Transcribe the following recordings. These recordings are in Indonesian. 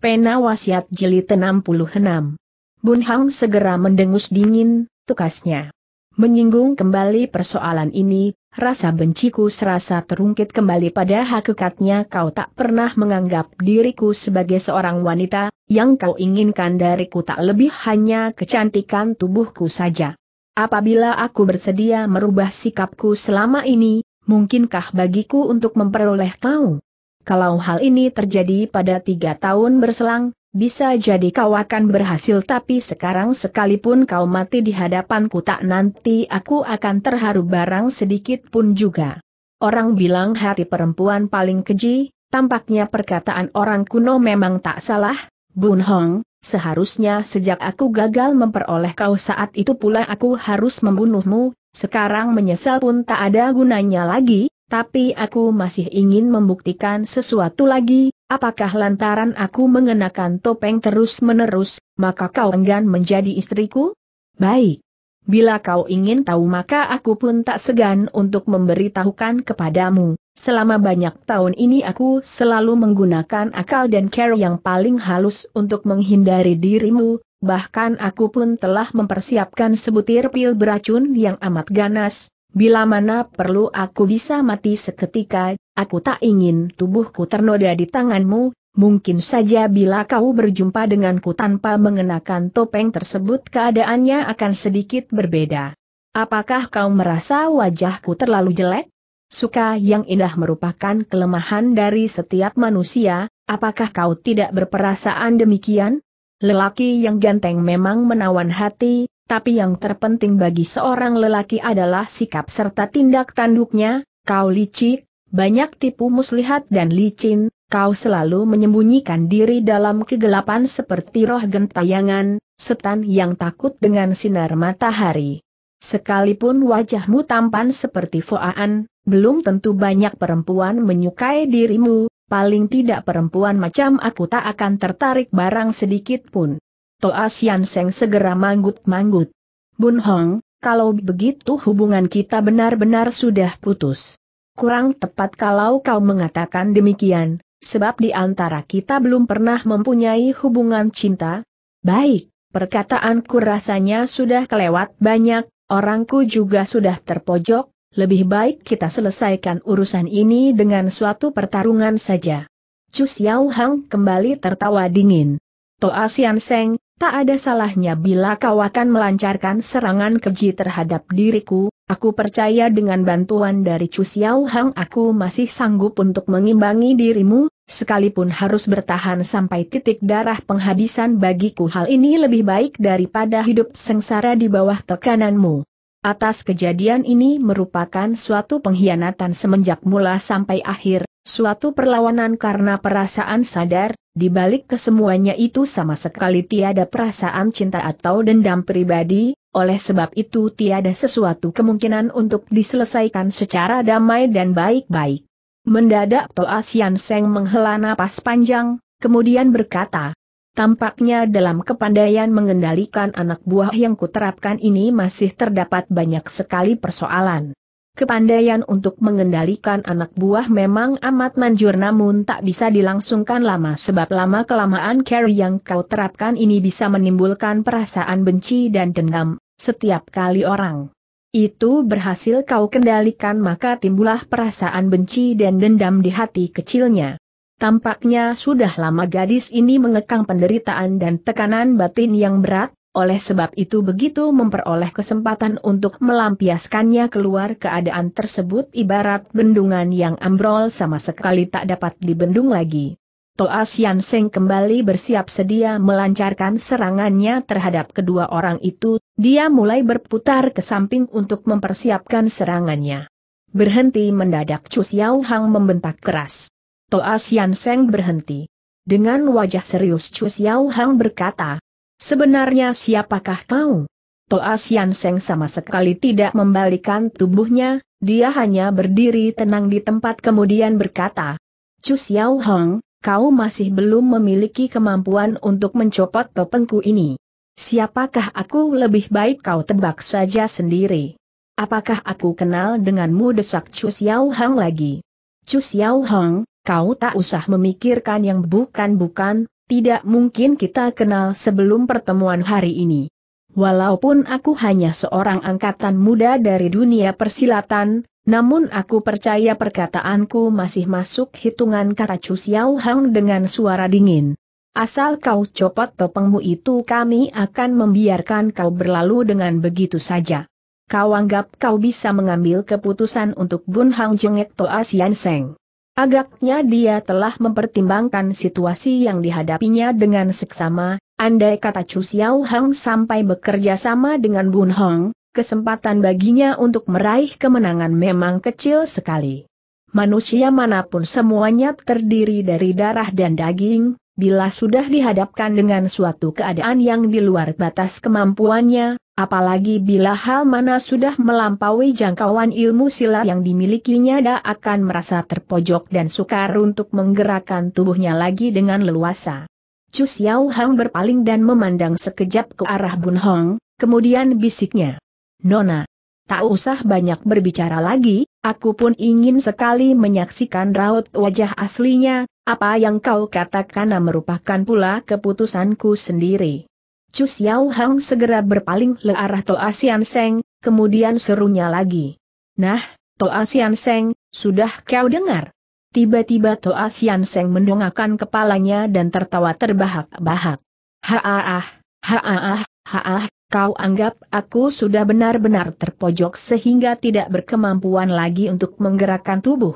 Pena Wasiat Jilid 66. Bun Hang segera mendengus dingin, tukasnya. Menyinggung kembali persoalan ini, rasa benciku serasa terungkit kembali pada hakikatnya kau tak pernah menganggap diriku sebagai seorang wanita, yang kau inginkan dariku tak lebih hanya kecantikan tubuhku saja. Apabila aku bersedia merubah sikapku selama ini, mungkinkah bagiku untuk memperoleh kau? Kalau hal ini terjadi pada tiga tahun berselang, bisa jadi kau akan berhasil tapi sekarang sekalipun kau mati di hadapanku tak nanti aku akan terharu barang sedikit pun juga. Orang bilang hati perempuan paling keji, tampaknya perkataan orang kuno memang tak salah, Bun Hong, Seharusnya sejak aku gagal memperoleh kau saat itu pula aku harus membunuhmu, sekarang menyesal pun tak ada gunanya lagi, tapi aku masih ingin membuktikan sesuatu lagi, apakah lantaran aku mengenakan topeng terus-menerus, maka kau enggan menjadi istriku? Baik. Bila kau ingin tahu maka aku pun tak segan untuk memberitahukan kepadamu. Selama banyak tahun ini aku selalu menggunakan akal dan care yang paling halus untuk menghindari dirimu, bahkan aku pun telah mempersiapkan sebutir pil beracun yang amat ganas, Bila mana perlu aku bisa mati seketika, aku tak ingin tubuhku ternoda di tanganmu, Mungkin saja bila kau berjumpa denganku tanpa mengenakan topeng tersebut keadaannya akan sedikit berbeda. Apakah kau merasa wajahku terlalu jelek? Suka yang indah merupakan kelemahan dari setiap manusia, apakah kau tidak berperasaan demikian? Lelaki yang ganteng memang menawan hati, tapi yang terpenting bagi seorang lelaki adalah sikap serta tindak tanduknya, kau licik, banyak tipu muslihat dan licin, kau selalu menyembunyikan diri dalam kegelapan seperti roh gentayangan, setan yang takut dengan sinar matahari. Sekalipun wajahmu tampan seperti foaan, belum tentu banyak perempuan menyukai dirimu, paling tidak perempuan macam aku tak akan tertarik barang sedikit pun. Toa ah Sian Seng segera manggut-manggut. Bun Hong, kalau begitu hubungan kita benar-benar sudah putus. Kurang tepat kalau kau mengatakan demikian, sebab di antara kita belum pernah mempunyai hubungan cinta. Baik, perkataanku rasanya sudah kelewat banyak, orangku juga sudah terpojok, lebih baik kita selesaikan urusan ini dengan suatu pertarungan saja. Chu Xiao Hang kembali tertawa dingin. Toa Sian Seng, tak ada salahnya bila kau akan melancarkan serangan keji terhadap diriku, aku percaya dengan bantuan dari Chu Xiao Hang aku masih sanggup untuk mengimbangi dirimu, sekalipun harus bertahan sampai titik darah penghabisan bagiku hal ini lebih baik daripada hidup sengsara di bawah tekananmu. Atas kejadian ini merupakan suatu pengkhianatan semenjak mula sampai akhir, Suatu perlawanan karena perasaan sadar, di balik kesemuanya itu sama sekali tiada perasaan cinta atau dendam pribadi, oleh sebab itu tiada sesuatu kemungkinan untuk diselesaikan secara damai dan baik-baik. Mendadak Toa Sian Seng menghela napas panjang, kemudian berkata, Tampaknya dalam kepandaian mengendalikan anak buah yang kuterapkan ini masih terdapat banyak sekali persoalan. Kepandaian untuk mengendalikan anak buah memang amat manjur namun tak bisa dilangsungkan lama sebab lama-kelamaan carry yang kau terapkan ini bisa menimbulkan perasaan benci dan dendam, setiap kali orang itu berhasil kau kendalikan maka timbullah perasaan benci dan dendam di hati kecilnya. Tampaknya sudah lama gadis ini mengekang penderitaan dan tekanan batin yang berat, oleh sebab itu begitu memperoleh kesempatan untuk melampiaskannya keluar keadaan tersebut ibarat bendungan yang ambrol sama sekali tak dapat dibendung lagi. Toa Yan Seng kembali bersiap sedia melancarkan serangannya terhadap kedua orang itu, dia mulai berputar ke samping untuk mempersiapkan serangannya. Berhenti mendadak Chu Xiao Hang membentak keras. Toa Yan Seng berhenti. Dengan wajah serius Chu Xiao Hang berkata, Sebenarnya siapakah kau? Toa Sian Seng sama sekali tidak membalikan tubuhnya, dia hanya berdiri tenang di tempat kemudian berkata, Chu Xiao Hong, kau masih belum memiliki kemampuan untuk mencopot topengku ini. Siapakah aku lebih baik kau tebak saja sendiri. Apakah aku kenal denganmu desak Chu Xiao Hong lagi? Chu Xiao Hong, kau tak usah memikirkan yang bukan-bukan, tidak mungkin kita kenal sebelum pertemuan hari ini. Walaupun aku hanya seorang angkatan muda dari dunia persilatan, namun aku percaya perkataanku masih masuk hitungan kata Chu Xiao Hang dengan suara dingin. Asal kau copot topengmu itu kami akan membiarkan kau berlalu dengan begitu saja. Kau anggap kau bisa mengambil keputusan untuk Bun Hang Jengek Toa Sian Seng. Agaknya dia telah mempertimbangkan situasi yang dihadapinya dengan seksama, andai kata Chu Xiao Hang sampai bekerja sama dengan Bun Hong, kesempatan baginya untuk meraih kemenangan memang kecil sekali. Manusia manapun semuanya terdiri dari darah dan daging, bila sudah dihadapkan dengan suatu keadaan yang di luar batas kemampuannya, apalagi bila hal mana sudah melampaui jangkauan ilmu silat yang dimilikinya dia akan merasa terpojok dan sukar untuk menggerakkan tubuhnya lagi dengan leluasa. Chu Xiao Hang berpaling dan memandang sekejap ke arah Bun Hong, kemudian bisiknya. Nona, Tak usah banyak berbicara lagi, aku pun ingin sekali menyaksikan raut wajah aslinya, apa yang kau katakan merupakan pula keputusanku sendiri. Chu Xiao Hang segera berpaling ke arah Toa Sian Seng, kemudian serunya lagi. Nah, Toa Sian Seng, sudah kau dengar? Tiba-tiba Toa Sian Seng mendongakkan kepalanya dan tertawa terbahak-bahak. Haah, haah, haah. Kau anggap aku sudah benar-benar terpojok sehingga tidak berkemampuan lagi untuk menggerakkan tubuh.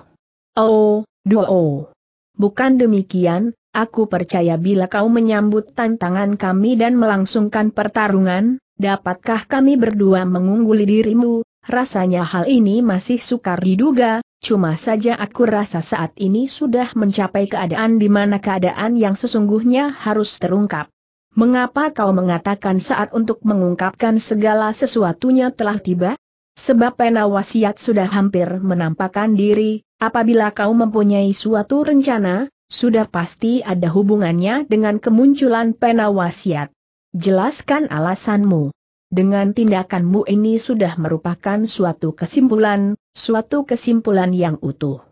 Oh, doo. Bukan demikian, aku percaya bila kau menyambut tantangan kami dan melangsungkan pertarungan, dapatkah kami berdua mengungguli dirimu? Rasanya hal ini masih sukar diduga, cuma saja aku rasa saat ini sudah mencapai keadaan di mana keadaan yang sesungguhnya harus terungkap. Mengapa kau mengatakan saat untuk mengungkapkan segala sesuatunya telah tiba? Sebab pena wasiat sudah hampir menampakkan diri, apabila kau mempunyai suatu rencana, sudah pasti ada hubungannya dengan kemunculan pena wasiat. Jelaskan alasanmu. Dengan tindakanmu ini sudah merupakan suatu kesimpulan, suatu kesimpulan yang utuh.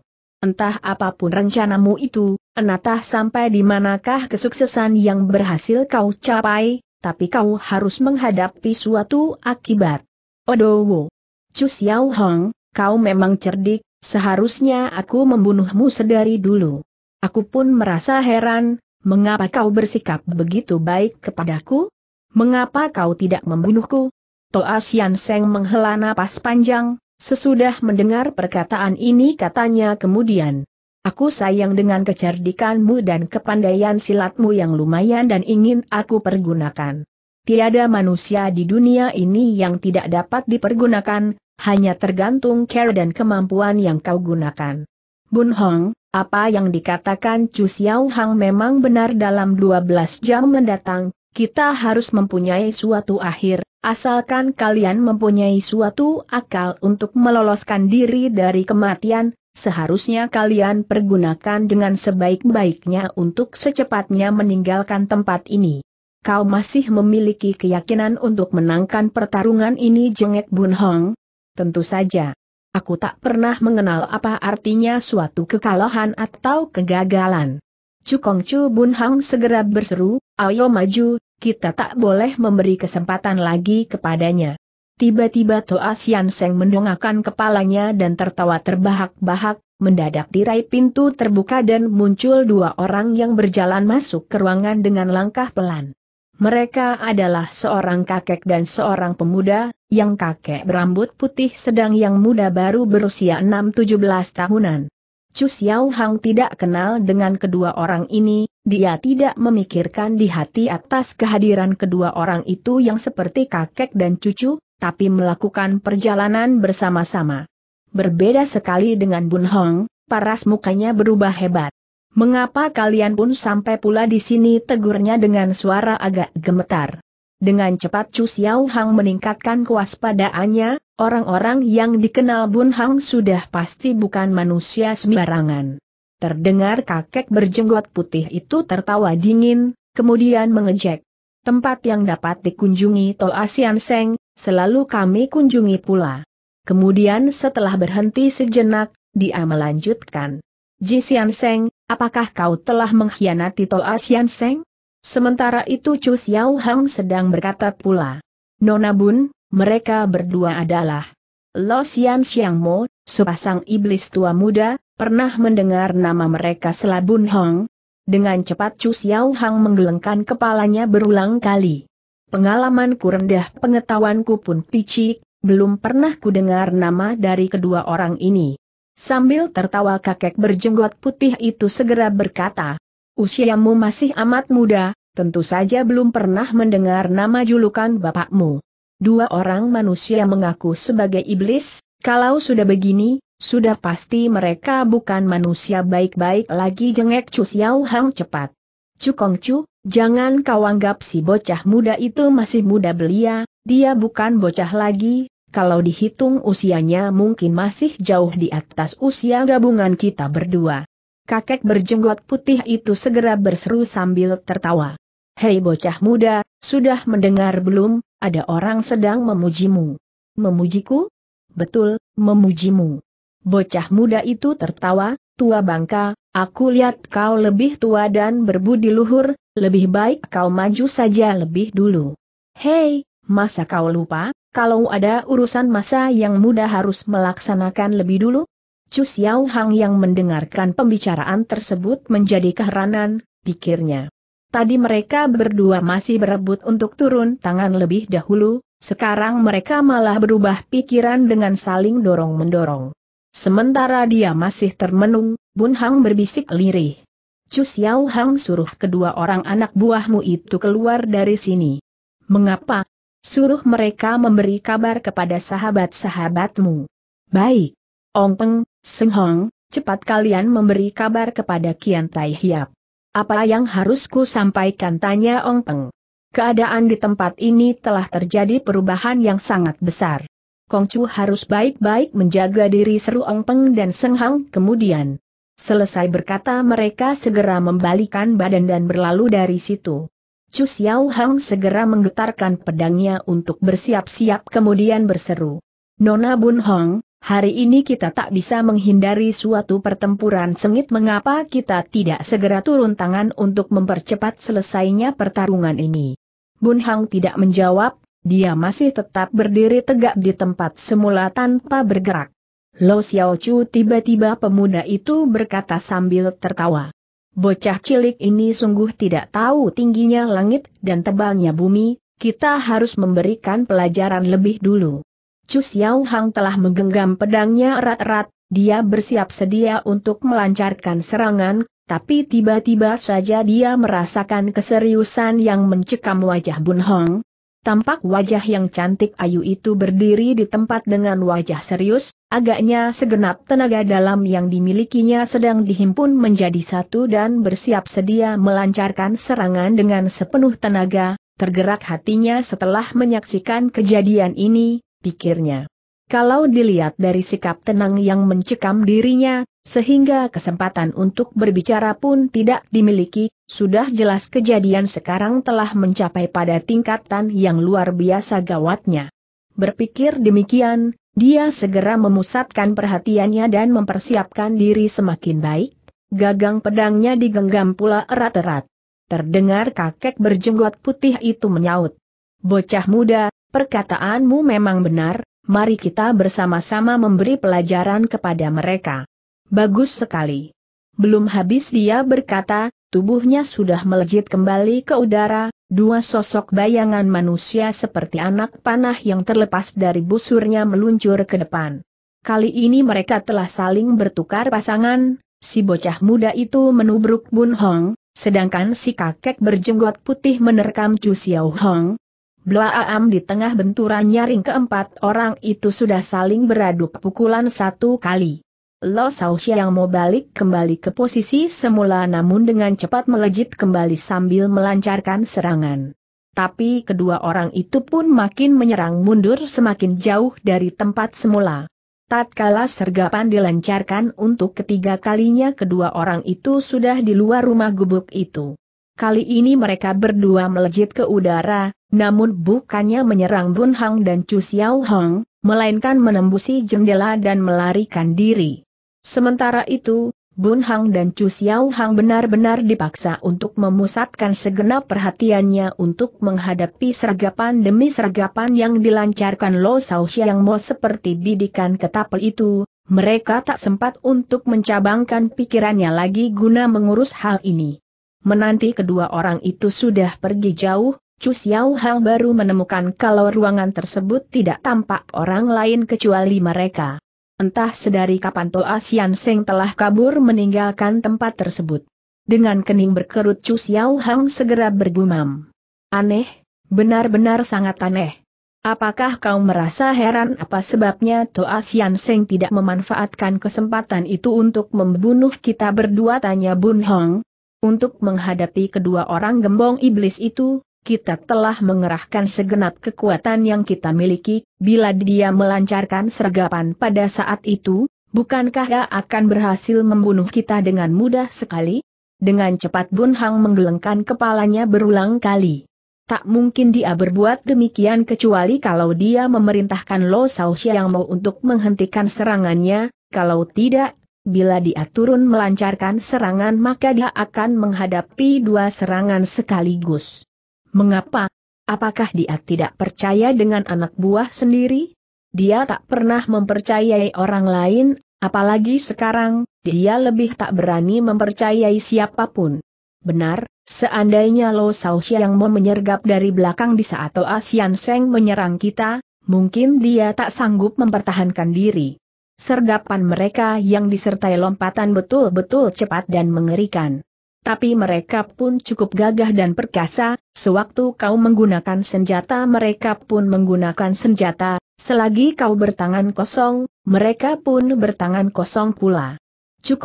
Entah apapun rencanamu itu, entah sampai di manakah kesuksesan yang berhasil kau capai, tapi kau harus menghadapi suatu akibat. Odowo. Chu Xiao Hong, kau memang cerdik, seharusnya aku membunuhmu sedari dulu. Aku pun merasa heran, mengapa kau bersikap begitu baik kepadaku? Mengapa kau tidak membunuhku? Toa Sian Seng menghela napas panjang, Sesudah mendengar perkataan ini katanya kemudian. Aku sayang dengan kecerdikanmu dan kepandaian silatmu yang lumayan dan ingin aku pergunakan. Tiada manusia di dunia ini yang tidak dapat dipergunakan, hanya tergantung care dan kemampuan yang kau gunakan. Bun Hong, apa yang dikatakan Chu Xiao Hang memang benar dalam 12 jam mendatang, kita harus mempunyai suatu akhir, Asalkan kalian mempunyai suatu akal untuk meloloskan diri dari kematian, seharusnya kalian pergunakan dengan sebaik-baiknya untuk secepatnya meninggalkan tempat ini. Kau masih memiliki keyakinan untuk menangkan pertarungan ini jengek Bun Hong? Tentu saja. Aku tak pernah mengenal apa artinya suatu kekalahan atau kegagalan. Cukong Chu Bun Hong segera berseru, ayo maju, kita tak boleh memberi kesempatan lagi kepadanya. Tiba-tiba Toa Sian Seng mendongakkan kepalanya dan tertawa terbahak-bahak, mendadak tirai pintu terbuka dan muncul dua orang yang berjalan masuk ke ruangan dengan langkah pelan. Mereka adalah seorang kakek dan seorang pemuda, yang kakek berambut putih sedang yang muda baru berusia 6-17 tahunan. Chu Xiao Hang tidak kenal dengan kedua orang ini, dia tidak memikirkan di hati atas kehadiran kedua orang itu yang seperti kakek dan cucu, tapi melakukan perjalanan bersama-sama. Berbeda sekali dengan Bun Hong, paras mukanya berubah hebat. Mengapa kalian pun sampai pula di sini tegurnya dengan suara agak gemetar. Dengan cepat Chu Xiao Hang meningkatkan kewaspadaannya, orang-orang yang dikenal Bun Hang sudah pasti bukan manusia sembarangan. Terdengar kakek berjenggot putih itu tertawa dingin, kemudian mengejek. Tempat yang dapat dikunjungi To Asian Seng, selalu kami kunjungi pula. Kemudian setelah berhenti sejenak, dia melanjutkan. Ji Sian Seng, apakah kau telah mengkhianati To Asian Seng? Sementara itu Chu Xiao Hang sedang berkata pula. Nona Bun, mereka berdua adalah Lo Xian Xiang Mo, sepasang iblis tua muda, pernah mendengar nama mereka Selabun Hong. Dengan cepat Chu Xiao Hang menggelengkan kepalanya berulang kali. Pengalamanku rendah pengetahuanku pun picik, belum pernah ku dengar nama dari kedua orang ini. Sambil tertawa kakek berjenggot putih itu segera berkata, Usiamu masih amat muda, tentu saja belum pernah mendengar nama julukan bapakmu. Dua orang manusia mengaku sebagai iblis, kalau sudah begini, sudah pasti mereka bukan manusia baik-baik lagi jengek Chu Xiao Hang cepat. Chu Kong Chu, jangan kau anggap si bocah muda itu masih muda belia, dia bukan bocah lagi, kalau dihitung usianya mungkin masih jauh di atas usia gabungan kita berdua kakek berjenggot putih itu segera berseru sambil tertawa. Hei bocah muda, sudah mendengar belum, ada orang sedang memujimu. Memujiku? Betul, memujimu. Bocah muda itu tertawa, tua bangka, aku lihat kau lebih tua dan berbudi luhur, lebih baik kau maju saja lebih dulu. Hei, masa kau lupa, kalau ada urusan masa yang muda harus melaksanakan lebih dulu? Chu Xiao Hang yang mendengarkan pembicaraan tersebut menjadi keheranan, pikirnya. Tadi mereka berdua masih berebut untuk turun tangan lebih dahulu, sekarang mereka malah berubah pikiran dengan saling dorong-mendorong. Sementara dia masih termenung, Bun Hang berbisik lirih. Chu Xiao Hang suruh kedua orang anak buahmu itu keluar dari sini. Mengapa? Suruh mereka memberi kabar kepada sahabat-sahabatmu. Baik. Ong Peng, Seng Hong, cepat kalian memberi kabar kepada Kian Tai Hiap. Apa yang harus ku sampaikan tanya Ong Peng. Keadaan di tempat ini telah terjadi perubahan yang sangat besar. Kong Chu harus baik-baik menjaga diri seru Ong Peng dan Seng Hong kemudian. Selesai berkata mereka segera membalikan badan dan berlalu dari situ. Chu Xiao Hang segera menggetarkan pedangnya untuk bersiap-siap kemudian berseru. Nona Bun Hong, Hari ini kita tak bisa menghindari suatu pertempuran sengit mengapa kita tidak segera turun tangan untuk mempercepat selesainya pertarungan ini. Bun Hang tidak menjawab, dia masih tetap berdiri tegak di tempat semula tanpa bergerak. Lo Xiao Chu tiba-tiba pemuda itu berkata sambil tertawa. Bocah cilik ini sungguh tidak tahu tingginya langit dan tebalnya bumi, kita harus memberikan pelajaran lebih dulu. Chu Xiao Hang telah menggenggam pedangnya erat-erat, dia bersiap sedia untuk melancarkan serangan, tapi tiba-tiba saja dia merasakan keseriusan yang mencekam wajah Bun Hong. Tampak wajah yang cantik ayu itu berdiri di tempat dengan wajah serius, agaknya segenap tenaga dalam yang dimilikinya sedang dihimpun menjadi satu dan bersiap sedia melancarkan serangan dengan sepenuh tenaga, tergerak hatinya setelah menyaksikan kejadian ini, pikirnya. Kalau dilihat dari sikap tenang yang mencekam dirinya, sehingga kesempatan untuk berbicara pun tidak dimiliki, sudah jelas kejadian sekarang telah mencapai pada tingkatan yang luar biasa gawatnya. Berpikir demikian, dia segera memusatkan perhatiannya dan mempersiapkan diri semakin baik, gagang pedangnya digenggam pula erat-erat. Terdengar kakek berjenggot putih itu menyaut. Bocah muda, Perkataanmu memang benar, mari kita bersama-sama memberi pelajaran kepada mereka. Bagus sekali. Belum habis dia berkata, tubuhnya sudah melejit kembali ke udara, dua sosok bayangan manusia seperti anak panah yang terlepas dari busurnya meluncur ke depan. Kali ini mereka telah saling bertukar pasangan, si bocah muda itu menubruk Bun Hong, sedangkan si kakek berjenggot putih menerkam Chu Xiao Hong, Blaam di tengah benturan nyaring keempat orang itu sudah saling beradu pukulan satu kali. Lo Sausia yang mau balik kembali ke posisi semula namun dengan cepat melejit kembali sambil melancarkan serangan. Tapi kedua orang itu pun makin menyerang mundur semakin jauh dari tempat semula. Tatkala sergapan dilancarkan untuk ketiga kalinya kedua orang itu sudah di luar rumah gubuk itu. Kali ini mereka berdua melejit ke udara, namun bukannya menyerang Bun Hang dan Chu Xiao Hong, melainkan menembusi jendela dan melarikan diri. Sementara itu, Bun Hang dan Chu Xiao Hang benar-benar dipaksa untuk memusatkan segenap perhatiannya untuk menghadapi sergapan demi sergapan yang dilancarkan Lo Sao Xiang Mo seperti bidikan ketapel itu, mereka tak sempat untuk mencabangkan pikirannya lagi guna mengurus hal ini. Menanti kedua orang itu sudah pergi jauh, Chu Xiao Hang baru menemukan kalau ruangan tersebut tidak tampak orang lain kecuali mereka. Entah sedari kapan Toa Sian Seng telah kabur meninggalkan tempat tersebut. Dengan kening berkerut Chu Xiao Hang segera bergumam. Aneh, benar-benar sangat aneh. Apakah kau merasa heran apa sebabnya Toa Sian Seng tidak memanfaatkan kesempatan itu untuk membunuh kita berdua tanya Bun Hong? Untuk menghadapi kedua orang gembong iblis itu, kita telah mengerahkan segenap kekuatan yang kita miliki, bila dia melancarkan sergapan pada saat itu, bukankah ia akan berhasil membunuh kita dengan mudah sekali? Dengan cepat Bun Hang menggelengkan kepalanya berulang kali. Tak mungkin dia berbuat demikian kecuali kalau dia memerintahkan Lo Sao yang mau untuk menghentikan serangannya, kalau tidak, bila dia turun melancarkan serangan maka dia akan menghadapi dua serangan sekaligus. Mengapa? Apakah dia tidak percaya dengan anak buah sendiri? Dia tak pernah mempercayai orang lain, apalagi sekarang, dia lebih tak berani mempercayai siapapun. Benar, seandainya Lo Sao yang mau menyergap dari belakang di saat Toa Sian Seng menyerang kita, mungkin dia tak sanggup mempertahankan diri. Sergapan mereka yang disertai lompatan betul-betul cepat dan mengerikan tapi mereka pun cukup gagah dan perkasa, sewaktu kau menggunakan senjata mereka pun menggunakan senjata, selagi kau bertangan kosong, mereka pun bertangan kosong pula. Cu,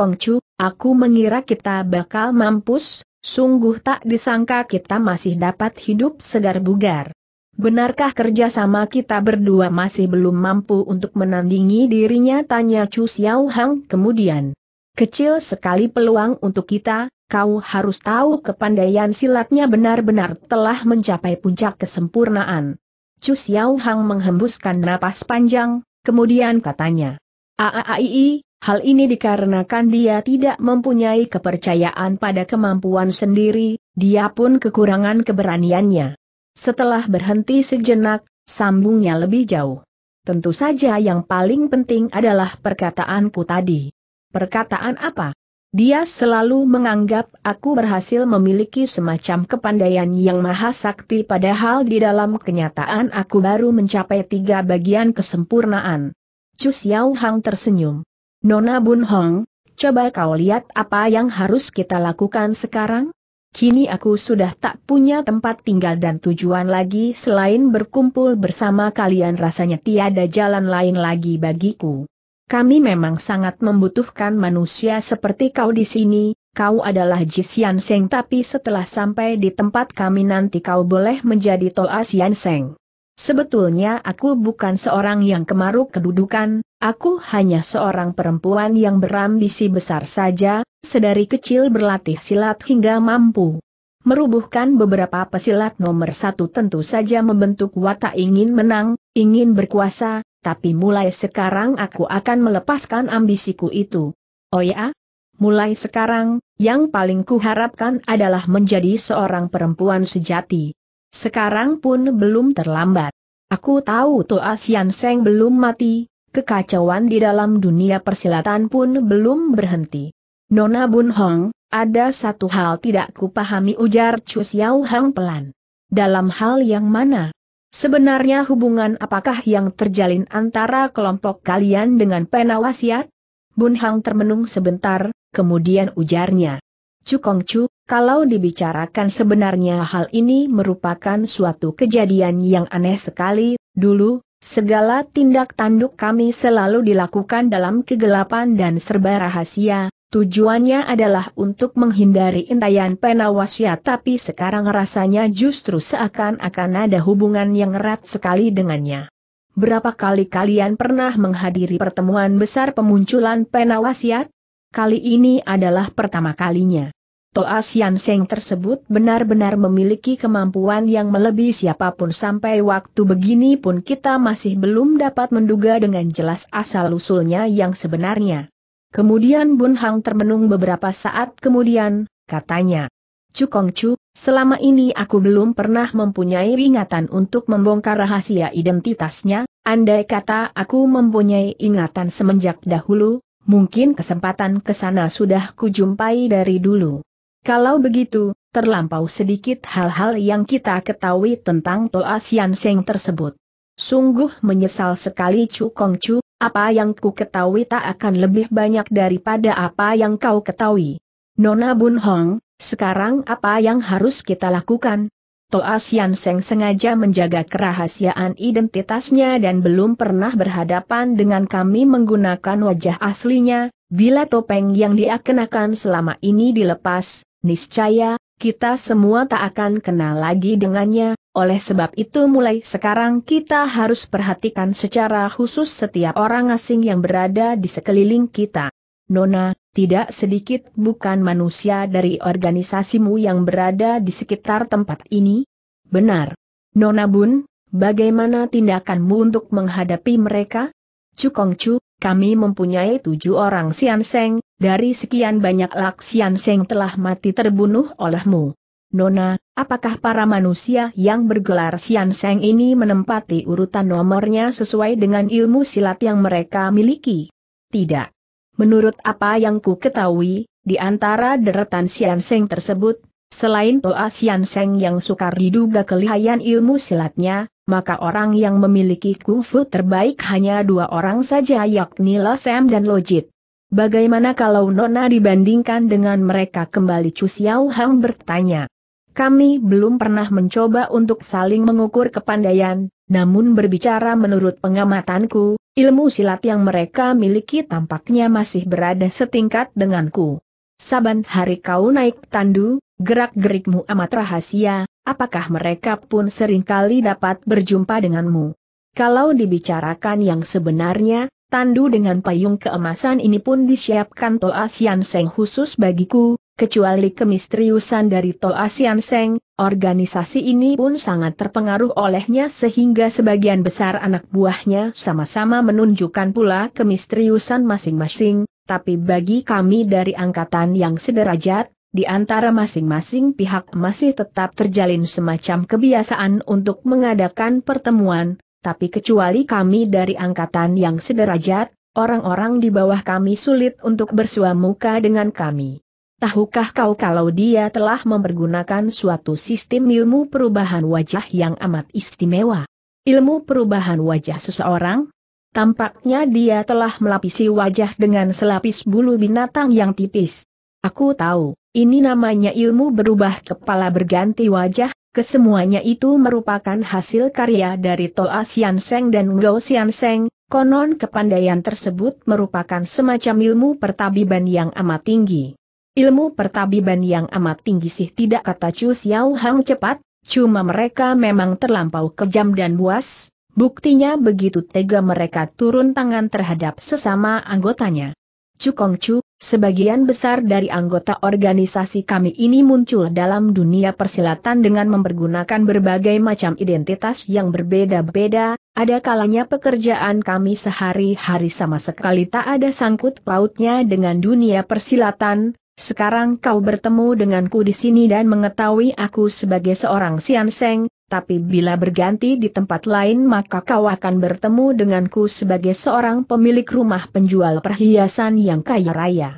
aku mengira kita bakal mampus, sungguh tak disangka kita masih dapat hidup segar bugar. Benarkah kerjasama kita berdua masih belum mampu untuk menandingi dirinya tanya Chu Xiao Hang kemudian. Kecil sekali peluang untuk kita, kau harus tahu kepandaian silatnya benar-benar telah mencapai puncak kesempurnaan. Chu Xiao Hang menghembuskan napas panjang, kemudian katanya. Aaii, hal ini dikarenakan dia tidak mempunyai kepercayaan pada kemampuan sendiri, dia pun kekurangan keberaniannya. Setelah berhenti sejenak, sambungnya lebih jauh. Tentu saja yang paling penting adalah perkataanku tadi. Perkataan apa? Dia selalu menganggap aku berhasil memiliki semacam kepandaian yang maha sakti padahal di dalam kenyataan aku baru mencapai tiga bagian kesempurnaan. Chu Xiao Hang tersenyum. Nona Bun Hong, coba kau lihat apa yang harus kita lakukan sekarang? Kini aku sudah tak punya tempat tinggal dan tujuan lagi selain berkumpul bersama kalian rasanya tiada jalan lain lagi bagiku kami memang sangat membutuhkan manusia seperti kau di sini, kau adalah Jisian Seng tapi setelah sampai di tempat kami nanti kau boleh menjadi Toa Sian Seng. Sebetulnya aku bukan seorang yang kemaruk kedudukan, aku hanya seorang perempuan yang berambisi besar saja, sedari kecil berlatih silat hingga mampu. Merubuhkan beberapa pesilat nomor satu tentu saja membentuk watak ingin menang, ingin berkuasa, tapi mulai sekarang aku akan melepaskan ambisiku itu. Oh ya? Mulai sekarang, yang paling kuharapkan adalah menjadi seorang perempuan sejati. Sekarang pun belum terlambat. Aku tahu Toa Sian Seng belum mati, kekacauan di dalam dunia persilatan pun belum berhenti. Nona Bun Hong, ada satu hal tidak kupahami ujar Chu Xiao Hang pelan. Dalam hal yang mana? Sebenarnya hubungan apakah yang terjalin antara kelompok kalian dengan penawasiat? Bun Hang termenung sebentar, kemudian ujarnya. Cukong Chu, kalau dibicarakan sebenarnya hal ini merupakan suatu kejadian yang aneh sekali, dulu, segala tindak tanduk kami selalu dilakukan dalam kegelapan dan serba rahasia, Tujuannya adalah untuk menghindari intayan penawasya tapi sekarang rasanya justru seakan-akan ada hubungan yang erat sekali dengannya. Berapa kali kalian pernah menghadiri pertemuan besar pemunculan penawasiat? Kali ini adalah pertama kalinya. Toa Sian Seng tersebut benar-benar memiliki kemampuan yang melebihi siapapun sampai waktu begini pun kita masih belum dapat menduga dengan jelas asal-usulnya yang sebenarnya. Kemudian Bun Hang termenung beberapa saat kemudian, katanya. Cukong Chu, selama ini aku belum pernah mempunyai ingatan untuk membongkar rahasia identitasnya, andai kata aku mempunyai ingatan semenjak dahulu, mungkin kesempatan ke sana sudah kujumpai dari dulu. Kalau begitu, terlampau sedikit hal-hal yang kita ketahui tentang Toa Sian Seng tersebut. Sungguh menyesal sekali Chu Kong Chu, apa yang ku ketahui tak akan lebih banyak daripada apa yang kau ketahui. Nona Bun Hong, sekarang apa yang harus kita lakukan? Toa Sian Seng sengaja menjaga kerahasiaan identitasnya dan belum pernah berhadapan dengan kami menggunakan wajah aslinya, bila topeng yang dia kenakan selama ini dilepas, niscaya, kita semua tak akan kenal lagi dengannya, oleh sebab itu mulai sekarang kita harus perhatikan secara khusus setiap orang asing yang berada di sekeliling kita. Nona, tidak sedikit bukan manusia dari organisasimu yang berada di sekitar tempat ini? Benar. Nona Bun, bagaimana tindakanmu untuk menghadapi mereka? Cukongcu, kami mempunyai tujuh orang Sianseng, dari sekian banyak lak Sianseng telah mati terbunuh olehmu. Nona, apakah para manusia yang bergelar Sian Seng ini menempati urutan nomornya sesuai dengan ilmu silat yang mereka miliki? Tidak. Menurut apa yang ku ketahui, di antara deretan Sian Seng tersebut, selain Toa Sian Seng yang sukar diduga kelihayan ilmu silatnya, maka orang yang memiliki kungfu terbaik hanya dua orang saja yakni Lo Sam dan Lojit. Bagaimana kalau Nona dibandingkan dengan mereka kembali Chu Xiao Hang bertanya. Kami belum pernah mencoba untuk saling mengukur kepandaian, namun berbicara menurut pengamatanku, ilmu silat yang mereka miliki tampaknya masih berada setingkat denganku. Saban hari kau naik tandu, gerak-gerikmu amat rahasia, apakah mereka pun seringkali dapat berjumpa denganmu? Kalau dibicarakan yang sebenarnya, tandu dengan payung keemasan ini pun disiapkan Toa Sian Seng khusus bagiku, Kecuali kemisteriusan dari Sian Seng, organisasi ini pun sangat terpengaruh olehnya sehingga sebagian besar anak buahnya sama-sama menunjukkan pula kemisteriusan masing-masing, tapi bagi kami dari angkatan yang sederajat, di antara masing-masing pihak masih tetap terjalin semacam kebiasaan untuk mengadakan pertemuan, tapi kecuali kami dari angkatan yang sederajat, orang-orang di bawah kami sulit untuk bersuamuka dengan kami. Tahukah kau kalau dia telah mempergunakan suatu sistem ilmu perubahan wajah yang amat istimewa? Ilmu perubahan wajah seseorang? Tampaknya dia telah melapisi wajah dengan selapis bulu binatang yang tipis. Aku tahu, ini namanya ilmu berubah kepala berganti wajah, kesemuanya itu merupakan hasil karya dari Toa Sian Seng dan Gao Sian Seng, konon kepandaian tersebut merupakan semacam ilmu pertabiban yang amat tinggi. Ilmu pertabiban yang amat tinggi sih tidak kata Chu Xiao Hang cepat, cuma mereka memang terlampau kejam dan buas, buktinya begitu tega mereka turun tangan terhadap sesama anggotanya. Chu Kong Chu, sebagian besar dari anggota organisasi kami ini muncul dalam dunia persilatan dengan mempergunakan berbagai macam identitas yang berbeda-beda, ada kalanya pekerjaan kami sehari-hari sama sekali tak ada sangkut pautnya dengan dunia persilatan, sekarang kau bertemu denganku di sini dan mengetahui aku sebagai seorang sianseng, tapi bila berganti di tempat lain maka kau akan bertemu denganku sebagai seorang pemilik rumah penjual perhiasan yang kaya raya.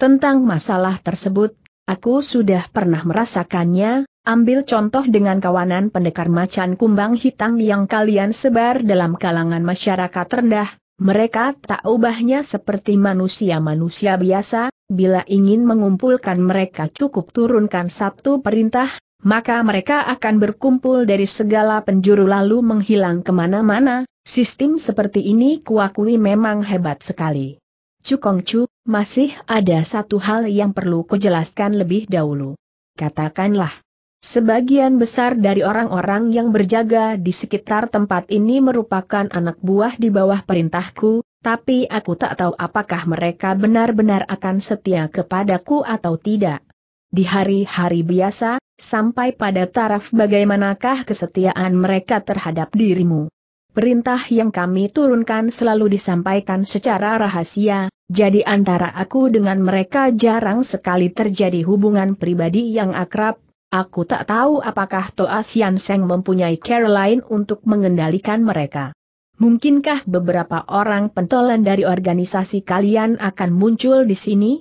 Tentang masalah tersebut, aku sudah pernah merasakannya, ambil contoh dengan kawanan pendekar macan kumbang hitam yang kalian sebar dalam kalangan masyarakat rendah, mereka tak ubahnya seperti manusia-manusia biasa, bila ingin mengumpulkan mereka cukup turunkan satu perintah, maka mereka akan berkumpul dari segala penjuru lalu menghilang kemana-mana, sistem seperti ini kuakui memang hebat sekali. Cukong Cu, masih ada satu hal yang perlu kujelaskan lebih dahulu. Katakanlah. Sebagian besar dari orang-orang yang berjaga di sekitar tempat ini merupakan anak buah di bawah perintahku, tapi aku tak tahu apakah mereka benar-benar akan setia kepadaku atau tidak. Di hari-hari biasa, sampai pada taraf bagaimanakah kesetiaan mereka terhadap dirimu. Perintah yang kami turunkan selalu disampaikan secara rahasia, jadi antara aku dengan mereka jarang sekali terjadi hubungan pribadi yang akrab, Aku tak tahu apakah Toa Sian Seng mempunyai Caroline untuk mengendalikan mereka. Mungkinkah beberapa orang pentolan dari organisasi kalian akan muncul di sini?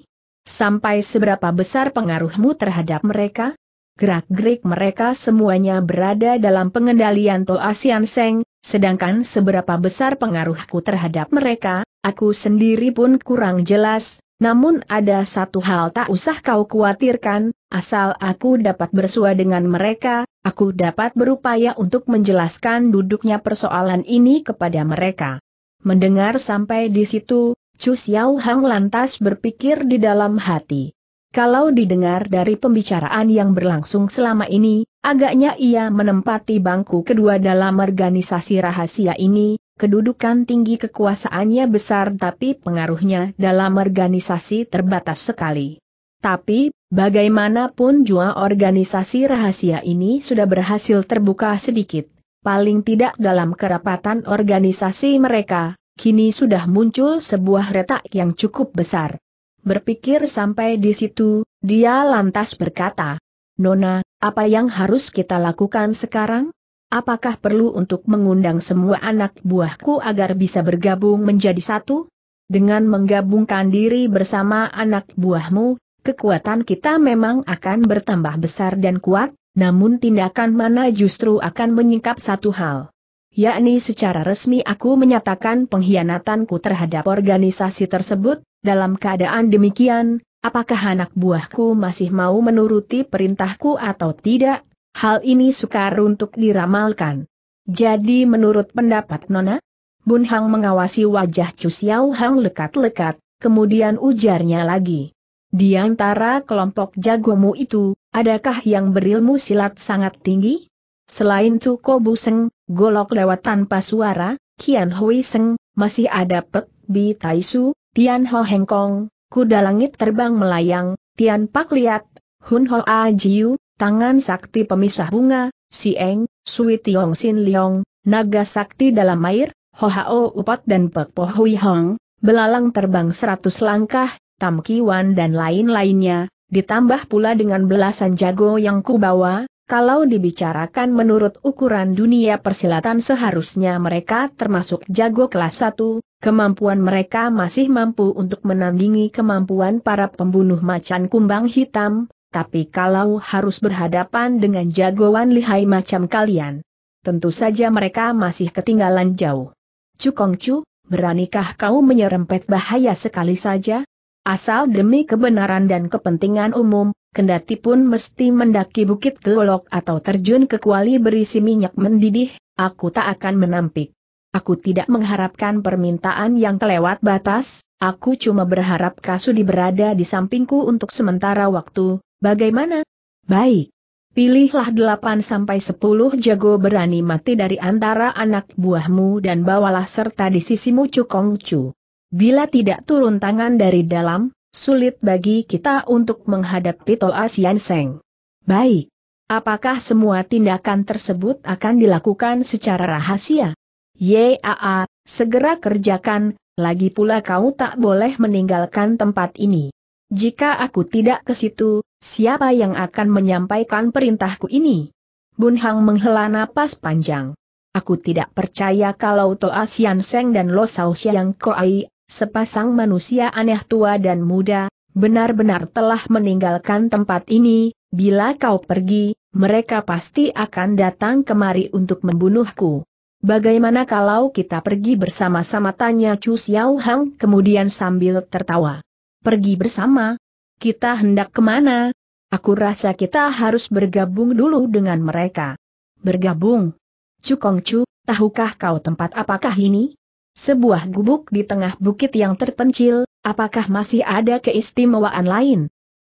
Sampai seberapa besar pengaruhmu terhadap mereka? Gerak-gerik mereka semuanya berada dalam pengendalian Toa Sian Seng, sedangkan seberapa besar pengaruhku terhadap mereka, aku sendiri pun kurang jelas, namun ada satu hal tak usah kau khawatirkan, asal aku dapat bersua dengan mereka, aku dapat berupaya untuk menjelaskan duduknya persoalan ini kepada mereka. Mendengar sampai di situ, Chu Xiao Hang lantas berpikir di dalam hati. Kalau didengar dari pembicaraan yang berlangsung selama ini, agaknya ia menempati bangku kedua dalam organisasi rahasia ini, kedudukan tinggi kekuasaannya besar tapi pengaruhnya dalam organisasi terbatas sekali. Tapi, bagaimanapun jua organisasi rahasia ini sudah berhasil terbuka sedikit, paling tidak dalam kerapatan organisasi mereka, kini sudah muncul sebuah retak yang cukup besar. Berpikir sampai di situ, dia lantas berkata, Nona, apa yang harus kita lakukan sekarang? Apakah perlu untuk mengundang semua anak buahku agar bisa bergabung menjadi satu? Dengan menggabungkan diri bersama anak buahmu, kekuatan kita memang akan bertambah besar dan kuat, namun tindakan mana justru akan menyingkap satu hal. Yakni secara resmi aku menyatakan pengkhianatanku terhadap organisasi tersebut, dalam keadaan demikian, apakah anak buahku masih mau menuruti perintahku atau tidak? Hal ini sukar untuk diramalkan. Jadi menurut pendapat Nona? Bun Hang mengawasi wajah Chu Xiao Hang lekat-lekat, kemudian ujarnya lagi. Di antara kelompok jagomu itu, adakah yang berilmu silat sangat tinggi? Selain Cuko Buseng, golok lewat tanpa suara, Kian Hui Seng, masih ada Pek Bi Tai Su, Tian Ho Heng Kong, kuda langit terbang melayang, Tian Pak Liat, Hun Ho A Jiu, tangan sakti pemisah bunga, Sieng, Sui Tiong Sin Liong, naga sakti dalam air, Ho Hao Upat dan Pek Po Hui Hong, belalang terbang seratus langkah, Tam Wan dan lain-lainnya, ditambah pula dengan belasan jago yang kubawa, kalau dibicarakan menurut ukuran dunia persilatan seharusnya mereka termasuk jago kelas satu. kemampuan mereka masih mampu untuk menandingi kemampuan para pembunuh macan kumbang hitam, tapi kalau harus berhadapan dengan jagoan lihai macam kalian, tentu saja mereka masih ketinggalan jauh. cu, beranikah kau menyerempet bahaya sekali saja? Asal demi kebenaran dan kepentingan umum, kendati pun mesti mendaki bukit gelok atau terjun ke kuali berisi minyak mendidih, aku tak akan menampik. Aku tidak mengharapkan permintaan yang kelewat batas, aku cuma berharap Kasudi berada di sampingku untuk sementara waktu, Bagaimana? Baik. Pilihlah 8 sampai 10 jago berani mati dari antara anak buahmu dan bawalah serta di sisimu Cukongcu. Bila tidak turun tangan dari dalam, sulit bagi kita untuk menghadapi Toa Sian Seng. Baik. Apakah semua tindakan tersebut akan dilakukan secara rahasia? YAA, segera kerjakan, lagi pula kau tak boleh meninggalkan tempat ini. Jika aku tidak ke situ, siapa yang akan menyampaikan perintahku ini? Bun Hang menghela napas panjang. Aku tidak percaya kalau Toa Sian Seng dan Lo Sao Siang Koai, sepasang manusia aneh tua dan muda, benar-benar telah meninggalkan tempat ini, bila kau pergi, mereka pasti akan datang kemari untuk membunuhku. Bagaimana kalau kita pergi bersama-sama tanya Chu Xiao Hang kemudian sambil tertawa pergi bersama. Kita hendak kemana? Aku rasa kita harus bergabung dulu dengan mereka. Bergabung? Cukong Cukongcu, tahukah kau tempat apakah ini? Sebuah gubuk di tengah bukit yang terpencil, apakah masih ada keistimewaan lain?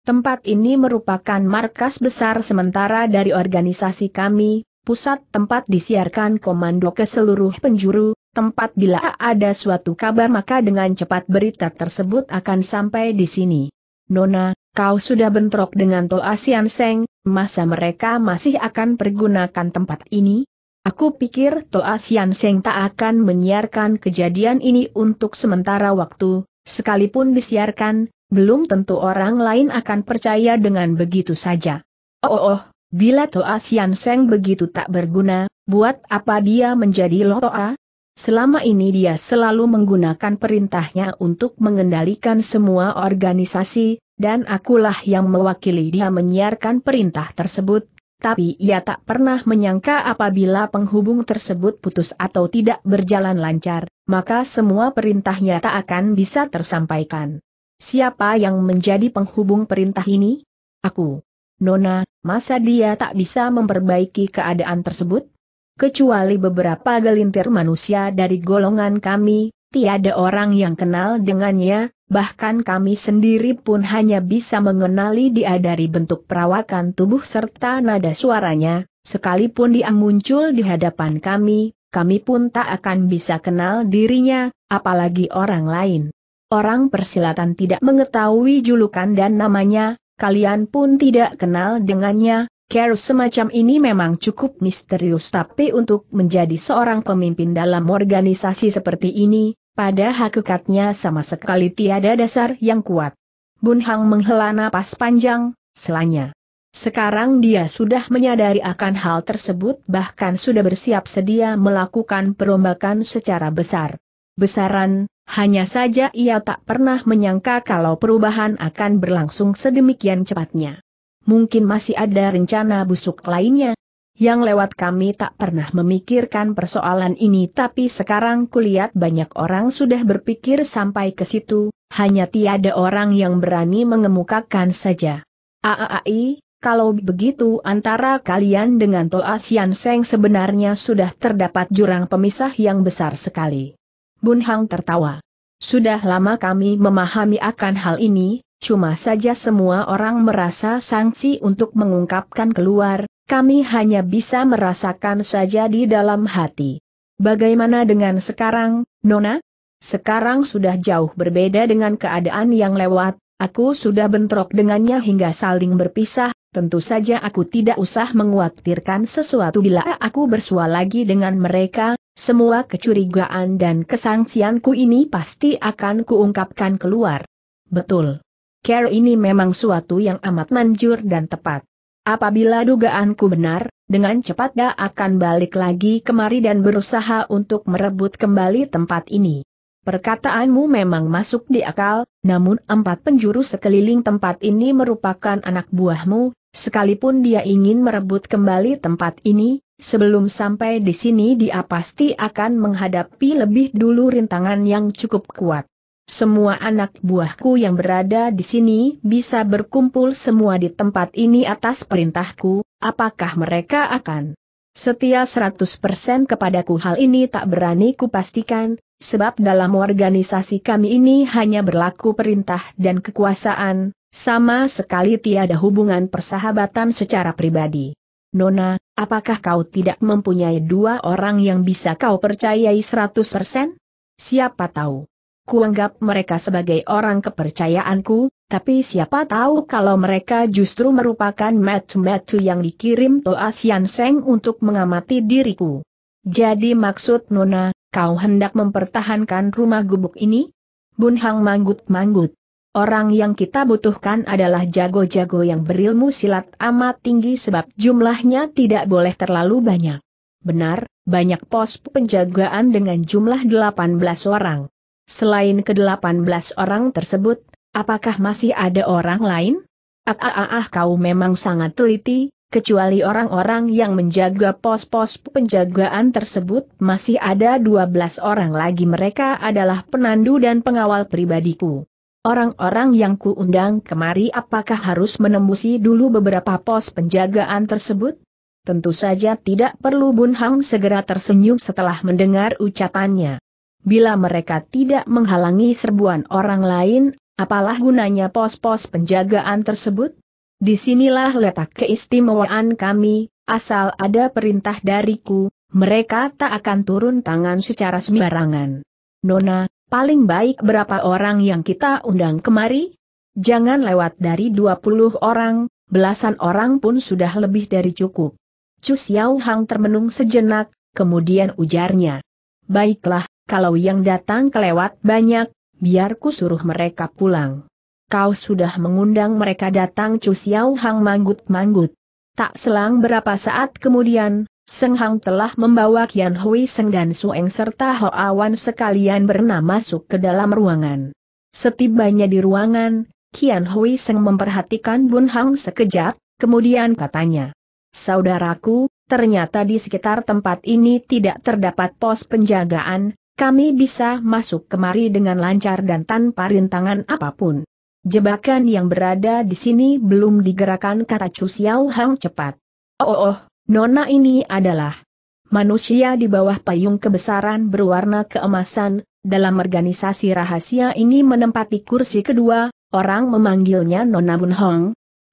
Tempat ini merupakan markas besar sementara dari organisasi kami, pusat tempat disiarkan komando ke seluruh penjuru, tempat bila ada suatu kabar maka dengan cepat berita tersebut akan sampai di sini. Nona, kau sudah bentrok dengan Toa Sian Seng, masa mereka masih akan pergunakan tempat ini? Aku pikir Toa Sian Seng tak akan menyiarkan kejadian ini untuk sementara waktu, sekalipun disiarkan, belum tentu orang lain akan percaya dengan begitu saja. Oh, oh, oh bila Toa Sian Seng begitu tak berguna, buat apa dia menjadi Lotoa? Selama ini dia selalu menggunakan perintahnya untuk mengendalikan semua organisasi, dan akulah yang mewakili dia menyiarkan perintah tersebut, tapi ia tak pernah menyangka apabila penghubung tersebut putus atau tidak berjalan lancar, maka semua perintahnya tak akan bisa tersampaikan. Siapa yang menjadi penghubung perintah ini? Aku. Nona, masa dia tak bisa memperbaiki keadaan tersebut? kecuali beberapa gelintir manusia dari golongan kami, tiada orang yang kenal dengannya, bahkan kami sendiri pun hanya bisa mengenali dia dari bentuk perawakan tubuh serta nada suaranya, sekalipun dia muncul di hadapan kami, kami pun tak akan bisa kenal dirinya, apalagi orang lain. Orang persilatan tidak mengetahui julukan dan namanya, kalian pun tidak kenal dengannya, Care semacam ini memang cukup misterius tapi untuk menjadi seorang pemimpin dalam organisasi seperti ini, pada hakikatnya sama sekali tiada dasar yang kuat. Bun Hang menghela napas panjang, selanya. Sekarang dia sudah menyadari akan hal tersebut bahkan sudah bersiap sedia melakukan perombakan secara besar. Besaran, hanya saja ia tak pernah menyangka kalau perubahan akan berlangsung sedemikian cepatnya mungkin masih ada rencana busuk lainnya. Yang lewat kami tak pernah memikirkan persoalan ini tapi sekarang kulihat banyak orang sudah berpikir sampai ke situ, hanya tiada orang yang berani mengemukakan saja. Aai, kalau begitu antara kalian dengan Sian Seng sebenarnya sudah terdapat jurang pemisah yang besar sekali. Bun Hang tertawa. Sudah lama kami memahami akan hal ini, Cuma saja semua orang merasa sanksi untuk mengungkapkan keluar, kami hanya bisa merasakan saja di dalam hati. Bagaimana dengan sekarang, Nona? Sekarang sudah jauh berbeda dengan keadaan yang lewat, aku sudah bentrok dengannya hingga saling berpisah, tentu saja aku tidak usah menguatirkan sesuatu bila aku bersua lagi dengan mereka, semua kecurigaan dan kesangsianku ini pasti akan kuungkapkan keluar. Betul care ini memang suatu yang amat manjur dan tepat. Apabila dugaanku benar, dengan cepat dia akan balik lagi kemari dan berusaha untuk merebut kembali tempat ini. Perkataanmu memang masuk di akal, namun empat penjuru sekeliling tempat ini merupakan anak buahmu, sekalipun dia ingin merebut kembali tempat ini, sebelum sampai di sini dia pasti akan menghadapi lebih dulu rintangan yang cukup kuat. Semua anak buahku yang berada di sini bisa berkumpul semua di tempat ini atas perintahku, apakah mereka akan setia 100% kepadaku hal ini tak berani kupastikan, sebab dalam organisasi kami ini hanya berlaku perintah dan kekuasaan, sama sekali tiada hubungan persahabatan secara pribadi. Nona, apakah kau tidak mempunyai dua orang yang bisa kau percayai 100%? Siapa tahu? kuanggap mereka sebagai orang kepercayaanku, tapi siapa tahu kalau mereka justru merupakan metu-metu yang dikirim Toa Sian Seng untuk mengamati diriku. Jadi maksud Nona, kau hendak mempertahankan rumah gubuk ini? Bun Hang manggut-manggut. Orang yang kita butuhkan adalah jago-jago yang berilmu silat amat tinggi sebab jumlahnya tidak boleh terlalu banyak. Benar, banyak pos penjagaan dengan jumlah 18 orang. Selain ke-18 orang tersebut, apakah masih ada orang lain? Ah, ah, ah, ah, kau memang sangat teliti, kecuali orang-orang yang menjaga pos-pos penjagaan tersebut masih ada 12 orang lagi mereka adalah penandu dan pengawal pribadiku. Orang-orang yang kuundang kemari apakah harus menembusi dulu beberapa pos penjagaan tersebut? Tentu saja tidak perlu Bun Hang segera tersenyum setelah mendengar ucapannya bila mereka tidak menghalangi serbuan orang lain, apalah gunanya pos-pos penjagaan tersebut? Disinilah letak keistimewaan kami, asal ada perintah dariku, mereka tak akan turun tangan secara sembarangan. Nona, paling baik berapa orang yang kita undang kemari? Jangan lewat dari 20 orang, belasan orang pun sudah lebih dari cukup. Cus Yau Hang termenung sejenak, kemudian ujarnya. Baiklah, kalau yang datang kelewat banyak, biar ku suruh mereka pulang. Kau sudah mengundang mereka datang Chu Xiao Hang manggut-manggut. Tak selang berapa saat kemudian, Seng Hang telah membawa Kian Hui Seng dan Sueng serta Ho Awan sekalian bernama masuk ke dalam ruangan. Setibanya di ruangan, Kian Hui Seng memperhatikan Bun Hang sekejap, kemudian katanya, Saudaraku, ternyata di sekitar tempat ini tidak terdapat pos penjagaan, kami bisa masuk kemari dengan lancar dan tanpa rintangan apapun. Jebakan yang berada di sini belum digerakkan kata Chu Xiao Hang cepat. Oh, oh, oh, nona ini adalah manusia di bawah payung kebesaran berwarna keemasan, dalam organisasi rahasia ini menempati kursi kedua, orang memanggilnya Nona Bun Hong.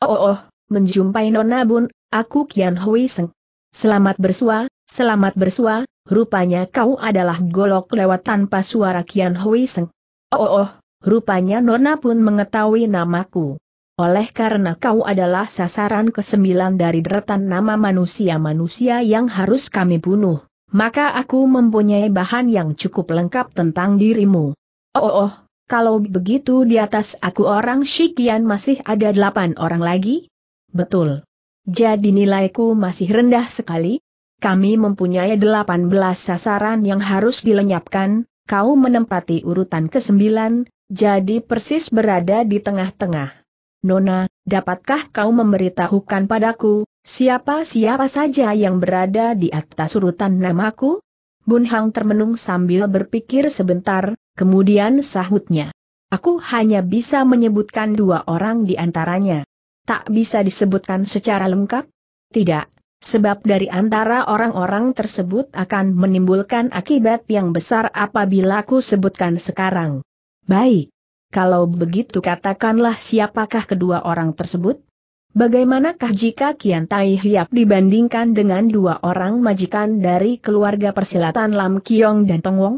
Oh, oh, oh menjumpai Nona Bun, aku Kian Hui Seng. Selamat bersua, selamat bersua, rupanya kau adalah golok lewat tanpa suara Kian Hui Seng. Oh, oh, oh, rupanya Nona pun mengetahui namaku. Oleh karena kau adalah sasaran kesembilan dari deretan nama manusia-manusia yang harus kami bunuh, maka aku mempunyai bahan yang cukup lengkap tentang dirimu. Oh, oh, oh kalau begitu di atas aku orang Shikian masih ada delapan orang lagi? Betul. Jadi nilaiku masih rendah sekali, kami mempunyai 18 sasaran yang harus dilenyapkan, kau menempati urutan ke-9, jadi persis berada di tengah-tengah. Nona, dapatkah kau memberitahukan padaku, siapa-siapa saja yang berada di atas urutan namaku? Bun Hang termenung sambil berpikir sebentar, kemudian sahutnya. Aku hanya bisa menyebutkan dua orang di antaranya. Tak bisa disebutkan secara lengkap? Tidak, Sebab dari antara orang-orang tersebut akan menimbulkan akibat yang besar apabila ku sebutkan sekarang. Baik. Kalau begitu katakanlah siapakah kedua orang tersebut? Bagaimanakah jika Kian Tai Hiap dibandingkan dengan dua orang majikan dari keluarga persilatan Lam Kiong dan Tong Wong?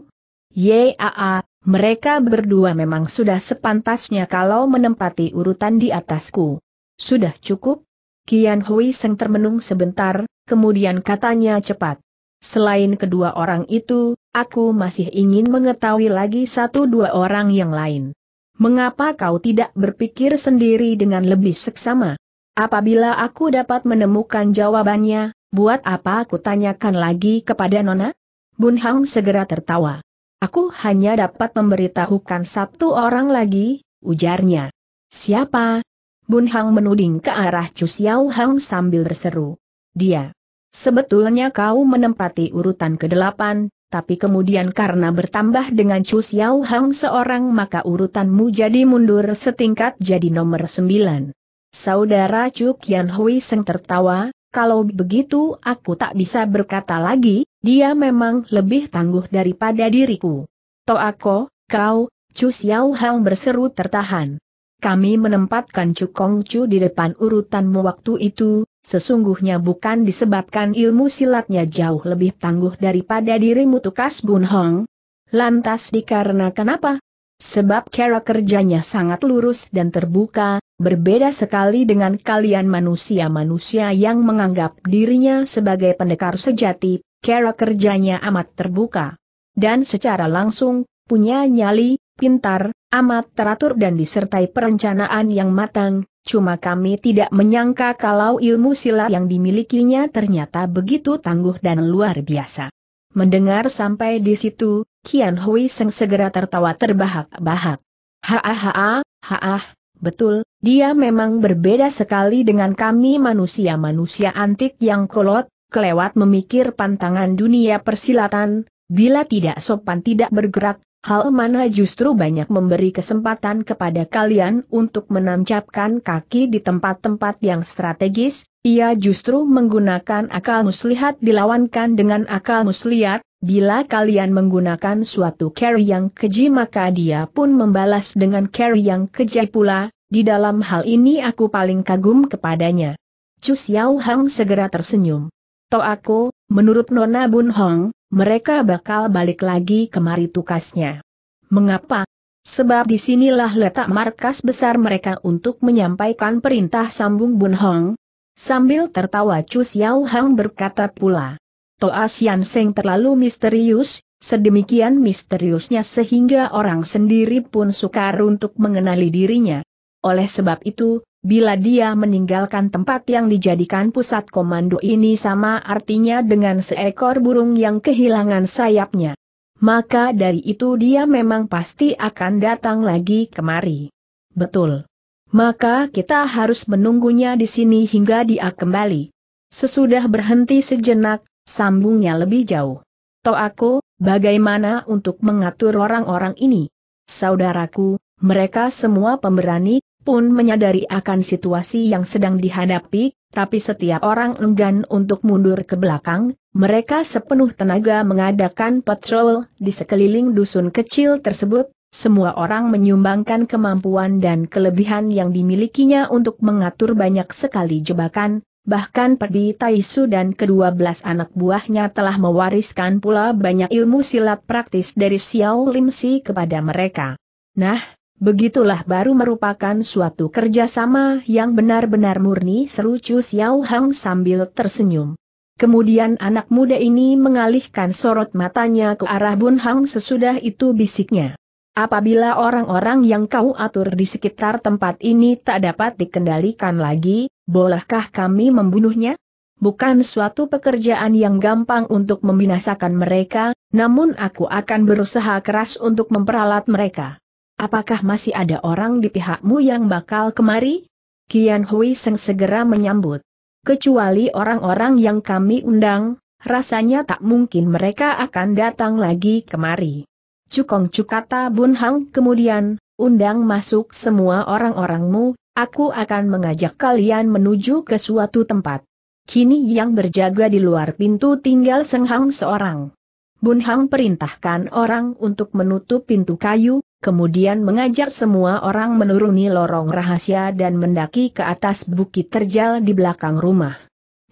Yaa, mereka berdua memang sudah sepantasnya kalau menempati urutan di atasku. Sudah cukup, Kian Hui Seng termenung sebentar, kemudian katanya cepat. Selain kedua orang itu, aku masih ingin mengetahui lagi satu dua orang yang lain. Mengapa kau tidak berpikir sendiri dengan lebih seksama? Apabila aku dapat menemukan jawabannya, buat apa aku tanyakan lagi kepada Nona? Bun Hang segera tertawa. Aku hanya dapat memberitahukan satu orang lagi, ujarnya. Siapa, Bun Hang menuding ke arah Chu Xiao Hang sambil berseru. Dia. Sebetulnya kau menempati urutan ke-8, tapi kemudian karena bertambah dengan Chu Xiao Hang seorang maka urutanmu jadi mundur setingkat jadi nomor 9. Saudara Chu Qian Hui Seng tertawa, kalau begitu aku tak bisa berkata lagi, dia memang lebih tangguh daripada diriku. To aku, kau, Chu Xiao Hang berseru tertahan kami menempatkan Cukong Chu di depan urutanmu waktu itu, sesungguhnya bukan disebabkan ilmu silatnya jauh lebih tangguh daripada dirimu tukas Bun Hong. Lantas dikarenakan apa? Sebab cara kerjanya sangat lurus dan terbuka, berbeda sekali dengan kalian manusia-manusia yang menganggap dirinya sebagai pendekar sejati, cara kerjanya amat terbuka. Dan secara langsung, punya nyali, pintar, amat teratur dan disertai perencanaan yang matang, cuma kami tidak menyangka kalau ilmu silat yang dimilikinya ternyata begitu tangguh dan luar biasa. Mendengar sampai di situ, Kian Hui Seng segera tertawa terbahak-bahak. Hahaha, ah betul, dia memang berbeda sekali dengan kami manusia-manusia antik yang kolot, kelewat memikir pantangan dunia persilatan, bila tidak sopan tidak bergerak, hal mana justru banyak memberi kesempatan kepada kalian untuk menancapkan kaki di tempat-tempat yang strategis, ia justru menggunakan akal muslihat dilawankan dengan akal muslihat, bila kalian menggunakan suatu carry yang keji maka dia pun membalas dengan carry yang keji pula, di dalam hal ini aku paling kagum kepadanya. Chu Xiaohang Hang segera tersenyum. To aku, menurut Nona Bun Hong, mereka bakal balik lagi kemari tukasnya. Mengapa? Sebab disinilah letak markas besar mereka untuk menyampaikan perintah sambung Bun Hong. Sambil tertawa Chu Xiao Hang berkata pula. To Asian ah Seng terlalu misterius, sedemikian misteriusnya sehingga orang sendiri pun sukar untuk mengenali dirinya. Oleh sebab itu, Bila dia meninggalkan tempat yang dijadikan pusat komando ini sama artinya dengan seekor burung yang kehilangan sayapnya. Maka dari itu dia memang pasti akan datang lagi kemari. Betul. Maka kita harus menunggunya di sini hingga dia kembali. Sesudah berhenti sejenak, sambungnya lebih jauh. Toh aku, bagaimana untuk mengatur orang-orang ini? Saudaraku, mereka semua pemberani, pun menyadari akan situasi yang sedang dihadapi, tapi setiap orang enggan untuk mundur ke belakang, mereka sepenuh tenaga mengadakan patrol di sekeliling dusun kecil tersebut, semua orang menyumbangkan kemampuan dan kelebihan yang dimilikinya untuk mengatur banyak sekali jebakan, bahkan Perdi Taisu dan kedua belas anak buahnya telah mewariskan pula banyak ilmu silat praktis dari Xiao Lim Si kepada mereka. Nah, Begitulah baru merupakan suatu kerjasama yang benar-benar murni seru Chu Xiao Hang sambil tersenyum. Kemudian anak muda ini mengalihkan sorot matanya ke arah Bun Hang sesudah itu bisiknya. Apabila orang-orang yang kau atur di sekitar tempat ini tak dapat dikendalikan lagi, bolehkah kami membunuhnya? Bukan suatu pekerjaan yang gampang untuk membinasakan mereka, namun aku akan berusaha keras untuk memperalat mereka. Apakah masih ada orang di pihakmu yang bakal kemari? Kian Hui Seng segera menyambut. Kecuali orang-orang yang kami undang, rasanya tak mungkin mereka akan datang lagi kemari. Cukong Cukata Bun Hang kemudian, undang masuk semua orang-orangmu, aku akan mengajak kalian menuju ke suatu tempat. Kini yang berjaga di luar pintu tinggal Seng Hang seorang. Bun Hang perintahkan orang untuk menutup pintu kayu, kemudian mengajak semua orang menuruni lorong rahasia dan mendaki ke atas bukit terjal di belakang rumah.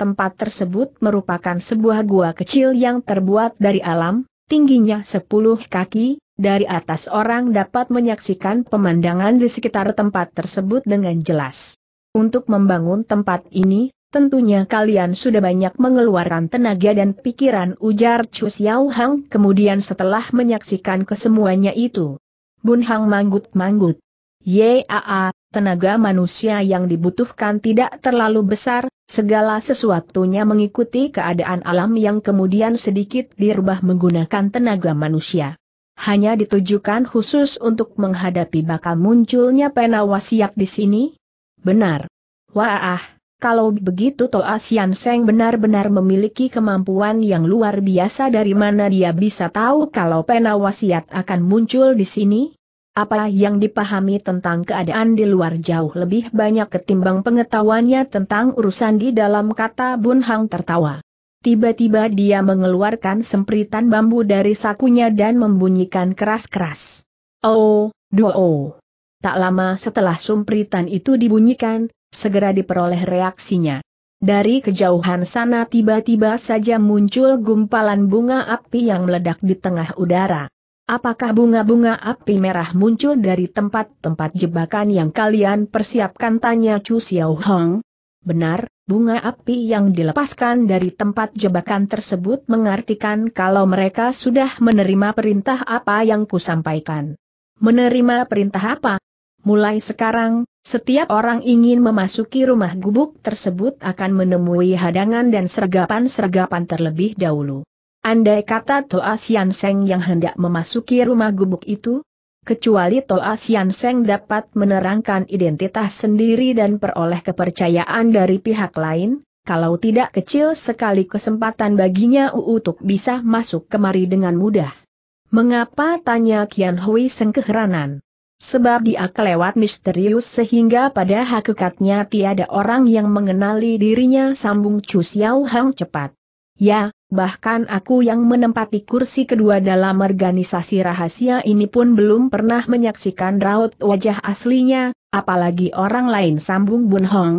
Tempat tersebut merupakan sebuah gua kecil yang terbuat dari alam, tingginya 10 kaki, dari atas orang dapat menyaksikan pemandangan di sekitar tempat tersebut dengan jelas. Untuk membangun tempat ini, tentunya kalian sudah banyak mengeluarkan tenaga dan pikiran ujar Chu Xiaohang kemudian setelah menyaksikan kesemuanya itu. Bun Hang manggut-manggut. Yaa, tenaga manusia yang dibutuhkan tidak terlalu besar, segala sesuatunya mengikuti keadaan alam yang kemudian sedikit dirubah menggunakan tenaga manusia. Hanya ditujukan khusus untuk menghadapi bakal munculnya pena di sini? Benar. Wah, kalau begitu Toa ah Sian Seng benar-benar memiliki kemampuan yang luar biasa dari mana dia bisa tahu kalau pena wasiat akan muncul di sini? Apa yang dipahami tentang keadaan di luar jauh lebih banyak ketimbang pengetahuannya tentang urusan di dalam kata Bun Hang tertawa. Tiba-tiba dia mengeluarkan sempritan bambu dari sakunya dan membunyikan keras-keras. Oh, duo. Oh. Tak lama setelah sumpritan itu dibunyikan, segera diperoleh reaksinya. Dari kejauhan sana tiba-tiba saja muncul gumpalan bunga api yang meledak di tengah udara. Apakah bunga-bunga api merah muncul dari tempat-tempat jebakan yang kalian persiapkan? Tanya Chu Xiao Hong. Benar, bunga api yang dilepaskan dari tempat jebakan tersebut mengartikan kalau mereka sudah menerima perintah apa yang kusampaikan. Menerima perintah apa? Mulai sekarang, setiap orang ingin memasuki rumah gubuk tersebut akan menemui hadangan dan sergapan-sergapan terlebih dahulu. Andai kata Toa Sian Seng yang hendak memasuki rumah gubuk itu, kecuali Toa Sian Seng dapat menerangkan identitas sendiri dan peroleh kepercayaan dari pihak lain, kalau tidak kecil sekali kesempatan baginya untuk bisa masuk kemari dengan mudah. Mengapa tanya Kian Hui Seng keheranan? sebab dia kelewat misterius sehingga pada hakikatnya tiada orang yang mengenali dirinya sambung Chu Xiao Hang cepat. Ya, bahkan aku yang menempati kursi kedua dalam organisasi rahasia ini pun belum pernah menyaksikan raut wajah aslinya, apalagi orang lain sambung Bun Hong.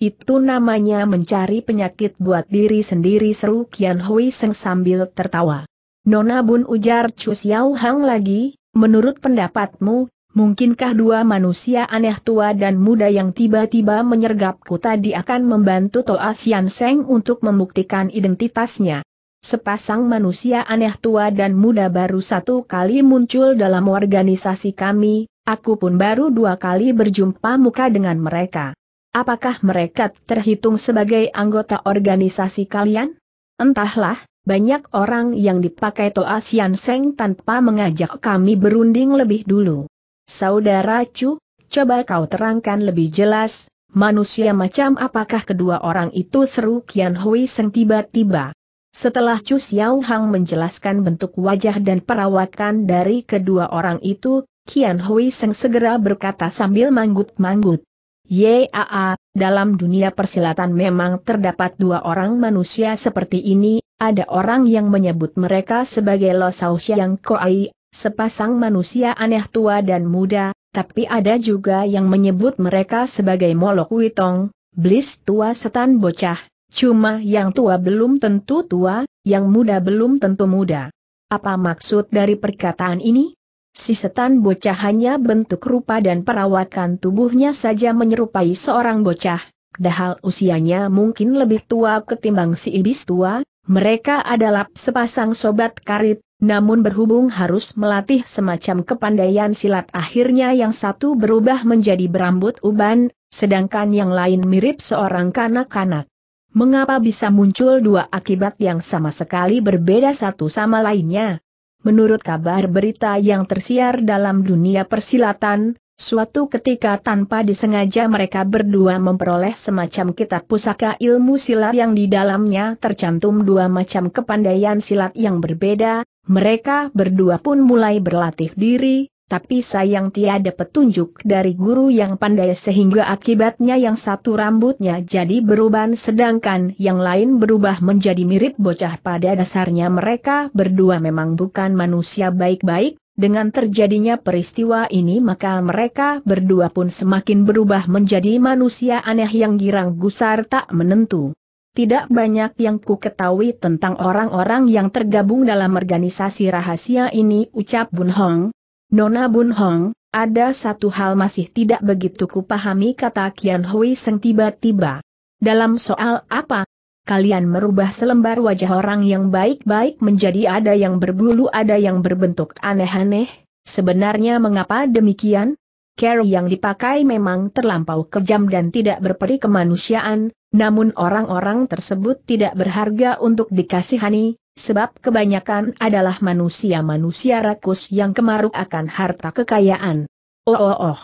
Itu namanya mencari penyakit buat diri sendiri seru Kian Hui Seng sambil tertawa. Nona Bun ujar Chu Xiao Hang lagi, menurut pendapatmu, Mungkinkah dua manusia aneh tua dan muda yang tiba-tiba menyergapku tadi akan membantu Toa Sian Seng untuk membuktikan identitasnya? Sepasang manusia aneh tua dan muda baru satu kali muncul dalam organisasi kami, aku pun baru dua kali berjumpa muka dengan mereka. Apakah mereka terhitung sebagai anggota organisasi kalian? Entahlah, banyak orang yang dipakai Toa Sian Seng tanpa mengajak kami berunding lebih dulu. Saudara Chu, coba kau terangkan lebih jelas, manusia macam apakah kedua orang itu seru Kian Hui Seng tiba-tiba. Setelah Chu Xiao Hang menjelaskan bentuk wajah dan perawakan dari kedua orang itu, Kian Hui Seng segera berkata sambil manggut-manggut. Yaa, dalam dunia persilatan memang terdapat dua orang manusia seperti ini, ada orang yang menyebut mereka sebagai Lo Sao Xiang Koai, sepasang manusia aneh tua dan muda, tapi ada juga yang menyebut mereka sebagai Molok Witong, Blis tua setan bocah, cuma yang tua belum tentu tua, yang muda belum tentu muda. Apa maksud dari perkataan ini? Si setan bocah hanya bentuk rupa dan perawakan tubuhnya saja menyerupai seorang bocah, dahal usianya mungkin lebih tua ketimbang si ibis tua, mereka adalah sepasang sobat karib, namun berhubung harus melatih semacam kepandaian silat akhirnya yang satu berubah menjadi berambut uban, sedangkan yang lain mirip seorang kanak-kanak. Mengapa bisa muncul dua akibat yang sama sekali berbeda satu sama lainnya? Menurut kabar berita yang tersiar dalam dunia persilatan, Suatu ketika tanpa disengaja mereka berdua memperoleh semacam kitab pusaka ilmu silat yang di dalamnya tercantum dua macam kepandaian silat yang berbeda, mereka berdua pun mulai berlatih diri, tapi sayang tiada petunjuk dari guru yang pandai sehingga akibatnya yang satu rambutnya jadi beruban sedangkan yang lain berubah menjadi mirip bocah pada dasarnya mereka berdua memang bukan manusia baik-baik, dengan terjadinya peristiwa ini maka mereka berdua pun semakin berubah menjadi manusia aneh yang girang gusar tak menentu tidak banyak yang ku ketahui tentang orang-orang yang tergabung dalam organisasi rahasia ini ucap Bun Hong. Nona Bun Hong, ada satu hal masih tidak begitu ku pahami, kata Kian Hui Seng tiba-tiba. Dalam soal apa? Kalian merubah selembar wajah orang yang baik-baik menjadi ada yang berbulu ada yang berbentuk aneh-aneh, sebenarnya mengapa demikian? Care yang dipakai memang terlampau kejam dan tidak berperi kemanusiaan, namun orang-orang tersebut tidak berharga untuk dikasihani, sebab kebanyakan adalah manusia-manusia rakus yang kemaruk akan harta kekayaan. Oh oh oh.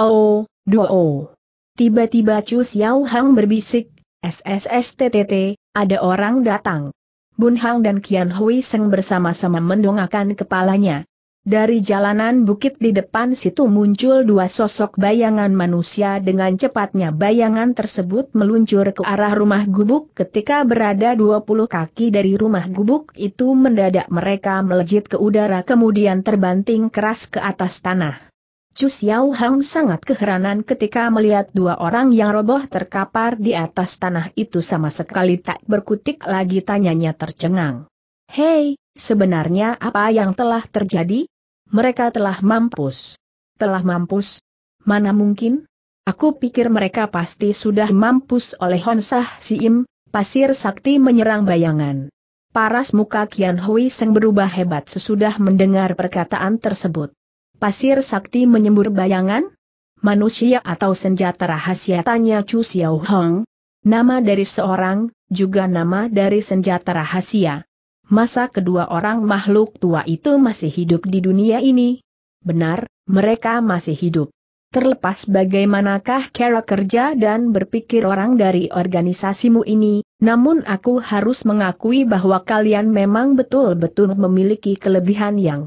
Oh, do oh. Tiba-tiba Chu Xiao Hang berbisik, SSSTTT, ada orang datang. Bun Hang dan Qian Hui Seng bersama-sama mendongakkan kepalanya. Dari jalanan bukit di depan situ muncul dua sosok bayangan manusia dengan cepatnya bayangan tersebut meluncur ke arah rumah gubuk ketika berada 20 kaki dari rumah gubuk itu mendadak mereka melejit ke udara kemudian terbanting keras ke atas tanah. Chu Xiao Hang sangat keheranan ketika melihat dua orang yang roboh terkapar di atas tanah itu sama sekali tak berkutik lagi tanyanya tercengang. Hei, Sebenarnya apa yang telah terjadi? Mereka telah mampus. Telah mampus? Mana mungkin? Aku pikir mereka pasti sudah mampus oleh Honsah Siim, pasir sakti menyerang bayangan. Paras muka Kian Hui Seng berubah hebat sesudah mendengar perkataan tersebut. Pasir sakti menyembur bayangan? Manusia atau senjata rahasia tanya Chu Xiao Hong? Nama dari seorang, juga nama dari senjata rahasia masa kedua orang makhluk tua itu masih hidup di dunia ini? Benar, mereka masih hidup. Terlepas bagaimanakah cara kerja dan berpikir orang dari organisasimu ini, namun aku harus mengakui bahwa kalian memang betul-betul memiliki kelebihan yang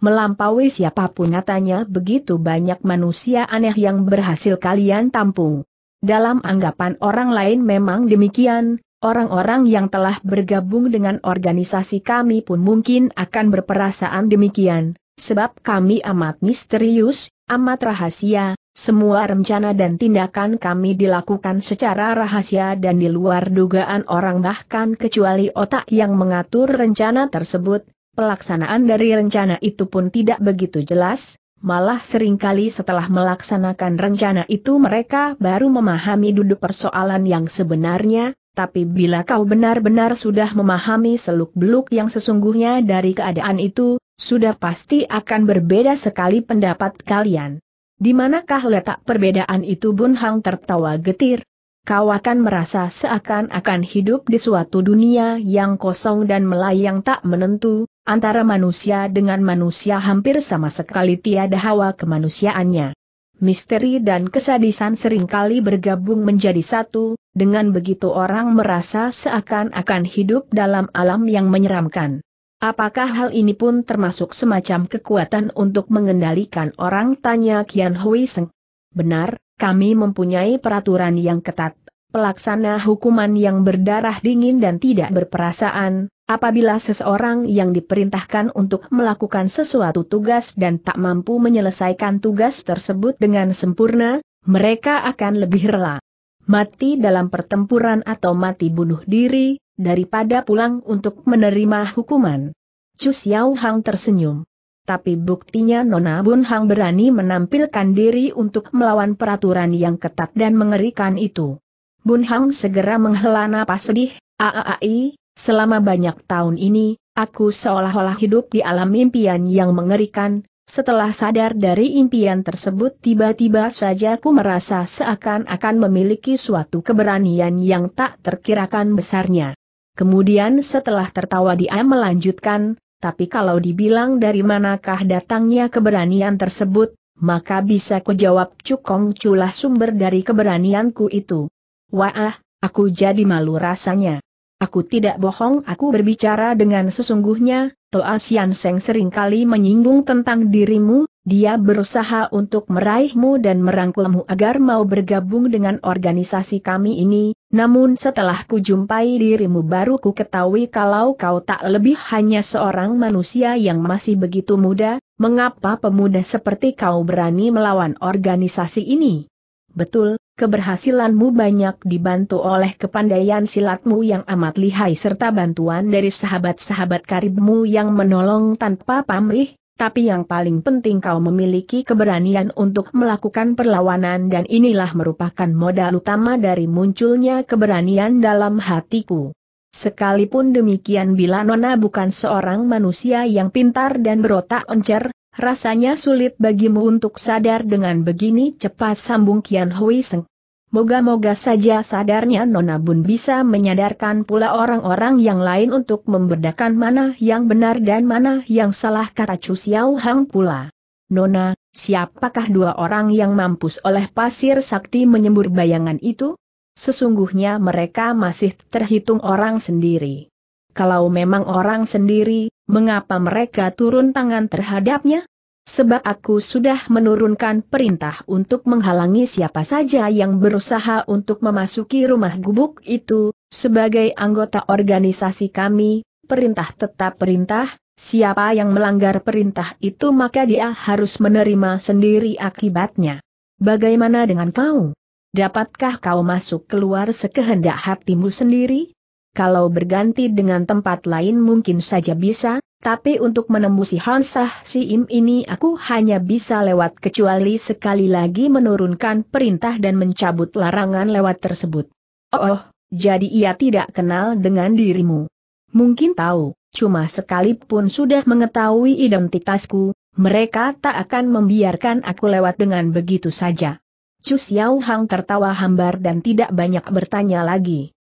melampaui siapapun katanya begitu banyak manusia aneh yang berhasil kalian tampung. Dalam anggapan orang lain memang demikian, Orang-orang yang telah bergabung dengan organisasi kami pun mungkin akan berperasaan demikian, sebab kami amat misterius, amat rahasia, semua rencana dan tindakan kami dilakukan secara rahasia dan di luar dugaan orang bahkan kecuali otak yang mengatur rencana tersebut, pelaksanaan dari rencana itu pun tidak begitu jelas, Malah seringkali setelah melaksanakan rencana itu mereka baru memahami duduk persoalan yang sebenarnya, tapi bila kau benar-benar sudah memahami seluk-beluk yang sesungguhnya dari keadaan itu, sudah pasti akan berbeda sekali pendapat kalian. Di manakah letak perbedaan itu Bun Hang tertawa getir? Kau akan merasa seakan-akan hidup di suatu dunia yang kosong dan melayang tak menentu, antara manusia dengan manusia hampir sama sekali tiada hawa kemanusiaannya misteri dan kesadisan seringkali bergabung menjadi satu, dengan begitu orang merasa seakan-akan hidup dalam alam yang menyeramkan. Apakah hal ini pun termasuk semacam kekuatan untuk mengendalikan orang tanya Kian Hui Seng? Benar, kami mempunyai peraturan yang ketat, pelaksana hukuman yang berdarah dingin dan tidak berperasaan, Apabila seseorang yang diperintahkan untuk melakukan sesuatu tugas dan tak mampu menyelesaikan tugas tersebut dengan sempurna, mereka akan lebih rela mati dalam pertempuran atau mati bunuh diri, daripada pulang untuk menerima hukuman. Chu Xiao Hang tersenyum. Tapi buktinya Nona Bun Hang berani menampilkan diri untuk melawan peraturan yang ketat dan mengerikan itu. Bun Hang segera menghela napas sedih, aaai, Selama banyak tahun ini, aku seolah-olah hidup di alam impian yang mengerikan, setelah sadar dari impian tersebut tiba-tiba saja ku merasa seakan-akan memiliki suatu keberanian yang tak terkirakan besarnya. Kemudian setelah tertawa dia melanjutkan, tapi kalau dibilang dari manakah datangnya keberanian tersebut, maka bisa ku jawab cukong culah sumber dari keberanianku itu. Wah, aku jadi malu rasanya. Aku tidak bohong aku berbicara dengan sesungguhnya, Toa Sian Seng seringkali menyinggung tentang dirimu, dia berusaha untuk meraihmu dan merangkulmu agar mau bergabung dengan organisasi kami ini, namun setelah kujumpai dirimu baru ku ketahui kalau kau tak lebih hanya seorang manusia yang masih begitu muda, mengapa pemuda seperti kau berani melawan organisasi ini? Betul, keberhasilanmu banyak dibantu oleh kepandaian silatmu yang amat lihai serta bantuan dari sahabat-sahabat karibmu yang menolong tanpa pamrih, tapi yang paling penting kau memiliki keberanian untuk melakukan perlawanan dan inilah merupakan modal utama dari munculnya keberanian dalam hatiku. Sekalipun demikian bila Nona bukan seorang manusia yang pintar dan berotak encer, Rasanya sulit bagimu untuk sadar dengan begini cepat sambung Kian Hui Seng. Moga-moga saja sadarnya Nona Bun bisa menyadarkan pula orang-orang yang lain untuk membedakan mana yang benar dan mana yang salah kata Chu Xiao Hang pula. Nona, siapakah dua orang yang mampus oleh pasir sakti menyembur bayangan itu? Sesungguhnya mereka masih terhitung orang sendiri. Kalau memang orang sendiri, Mengapa mereka turun tangan terhadapnya? Sebab aku sudah menurunkan perintah untuk menghalangi siapa saja yang berusaha untuk memasuki rumah gubuk itu, sebagai anggota organisasi kami, perintah tetap perintah, siapa yang melanggar perintah itu maka dia harus menerima sendiri akibatnya. Bagaimana dengan kau? Dapatkah kau masuk keluar sekehendak hatimu sendiri? Kalau berganti dengan tempat lain mungkin saja bisa, tapi untuk menembusi Hansah si Im ini aku hanya bisa lewat kecuali sekali lagi menurunkan perintah dan mencabut larangan lewat tersebut. Oh, oh jadi ia tidak kenal dengan dirimu. Mungkin tahu, cuma sekalipun sudah mengetahui identitasku, mereka tak akan membiarkan aku lewat dengan begitu saja. Chu Xiao Hang tertawa hambar dan tidak banyak bertanya lagi.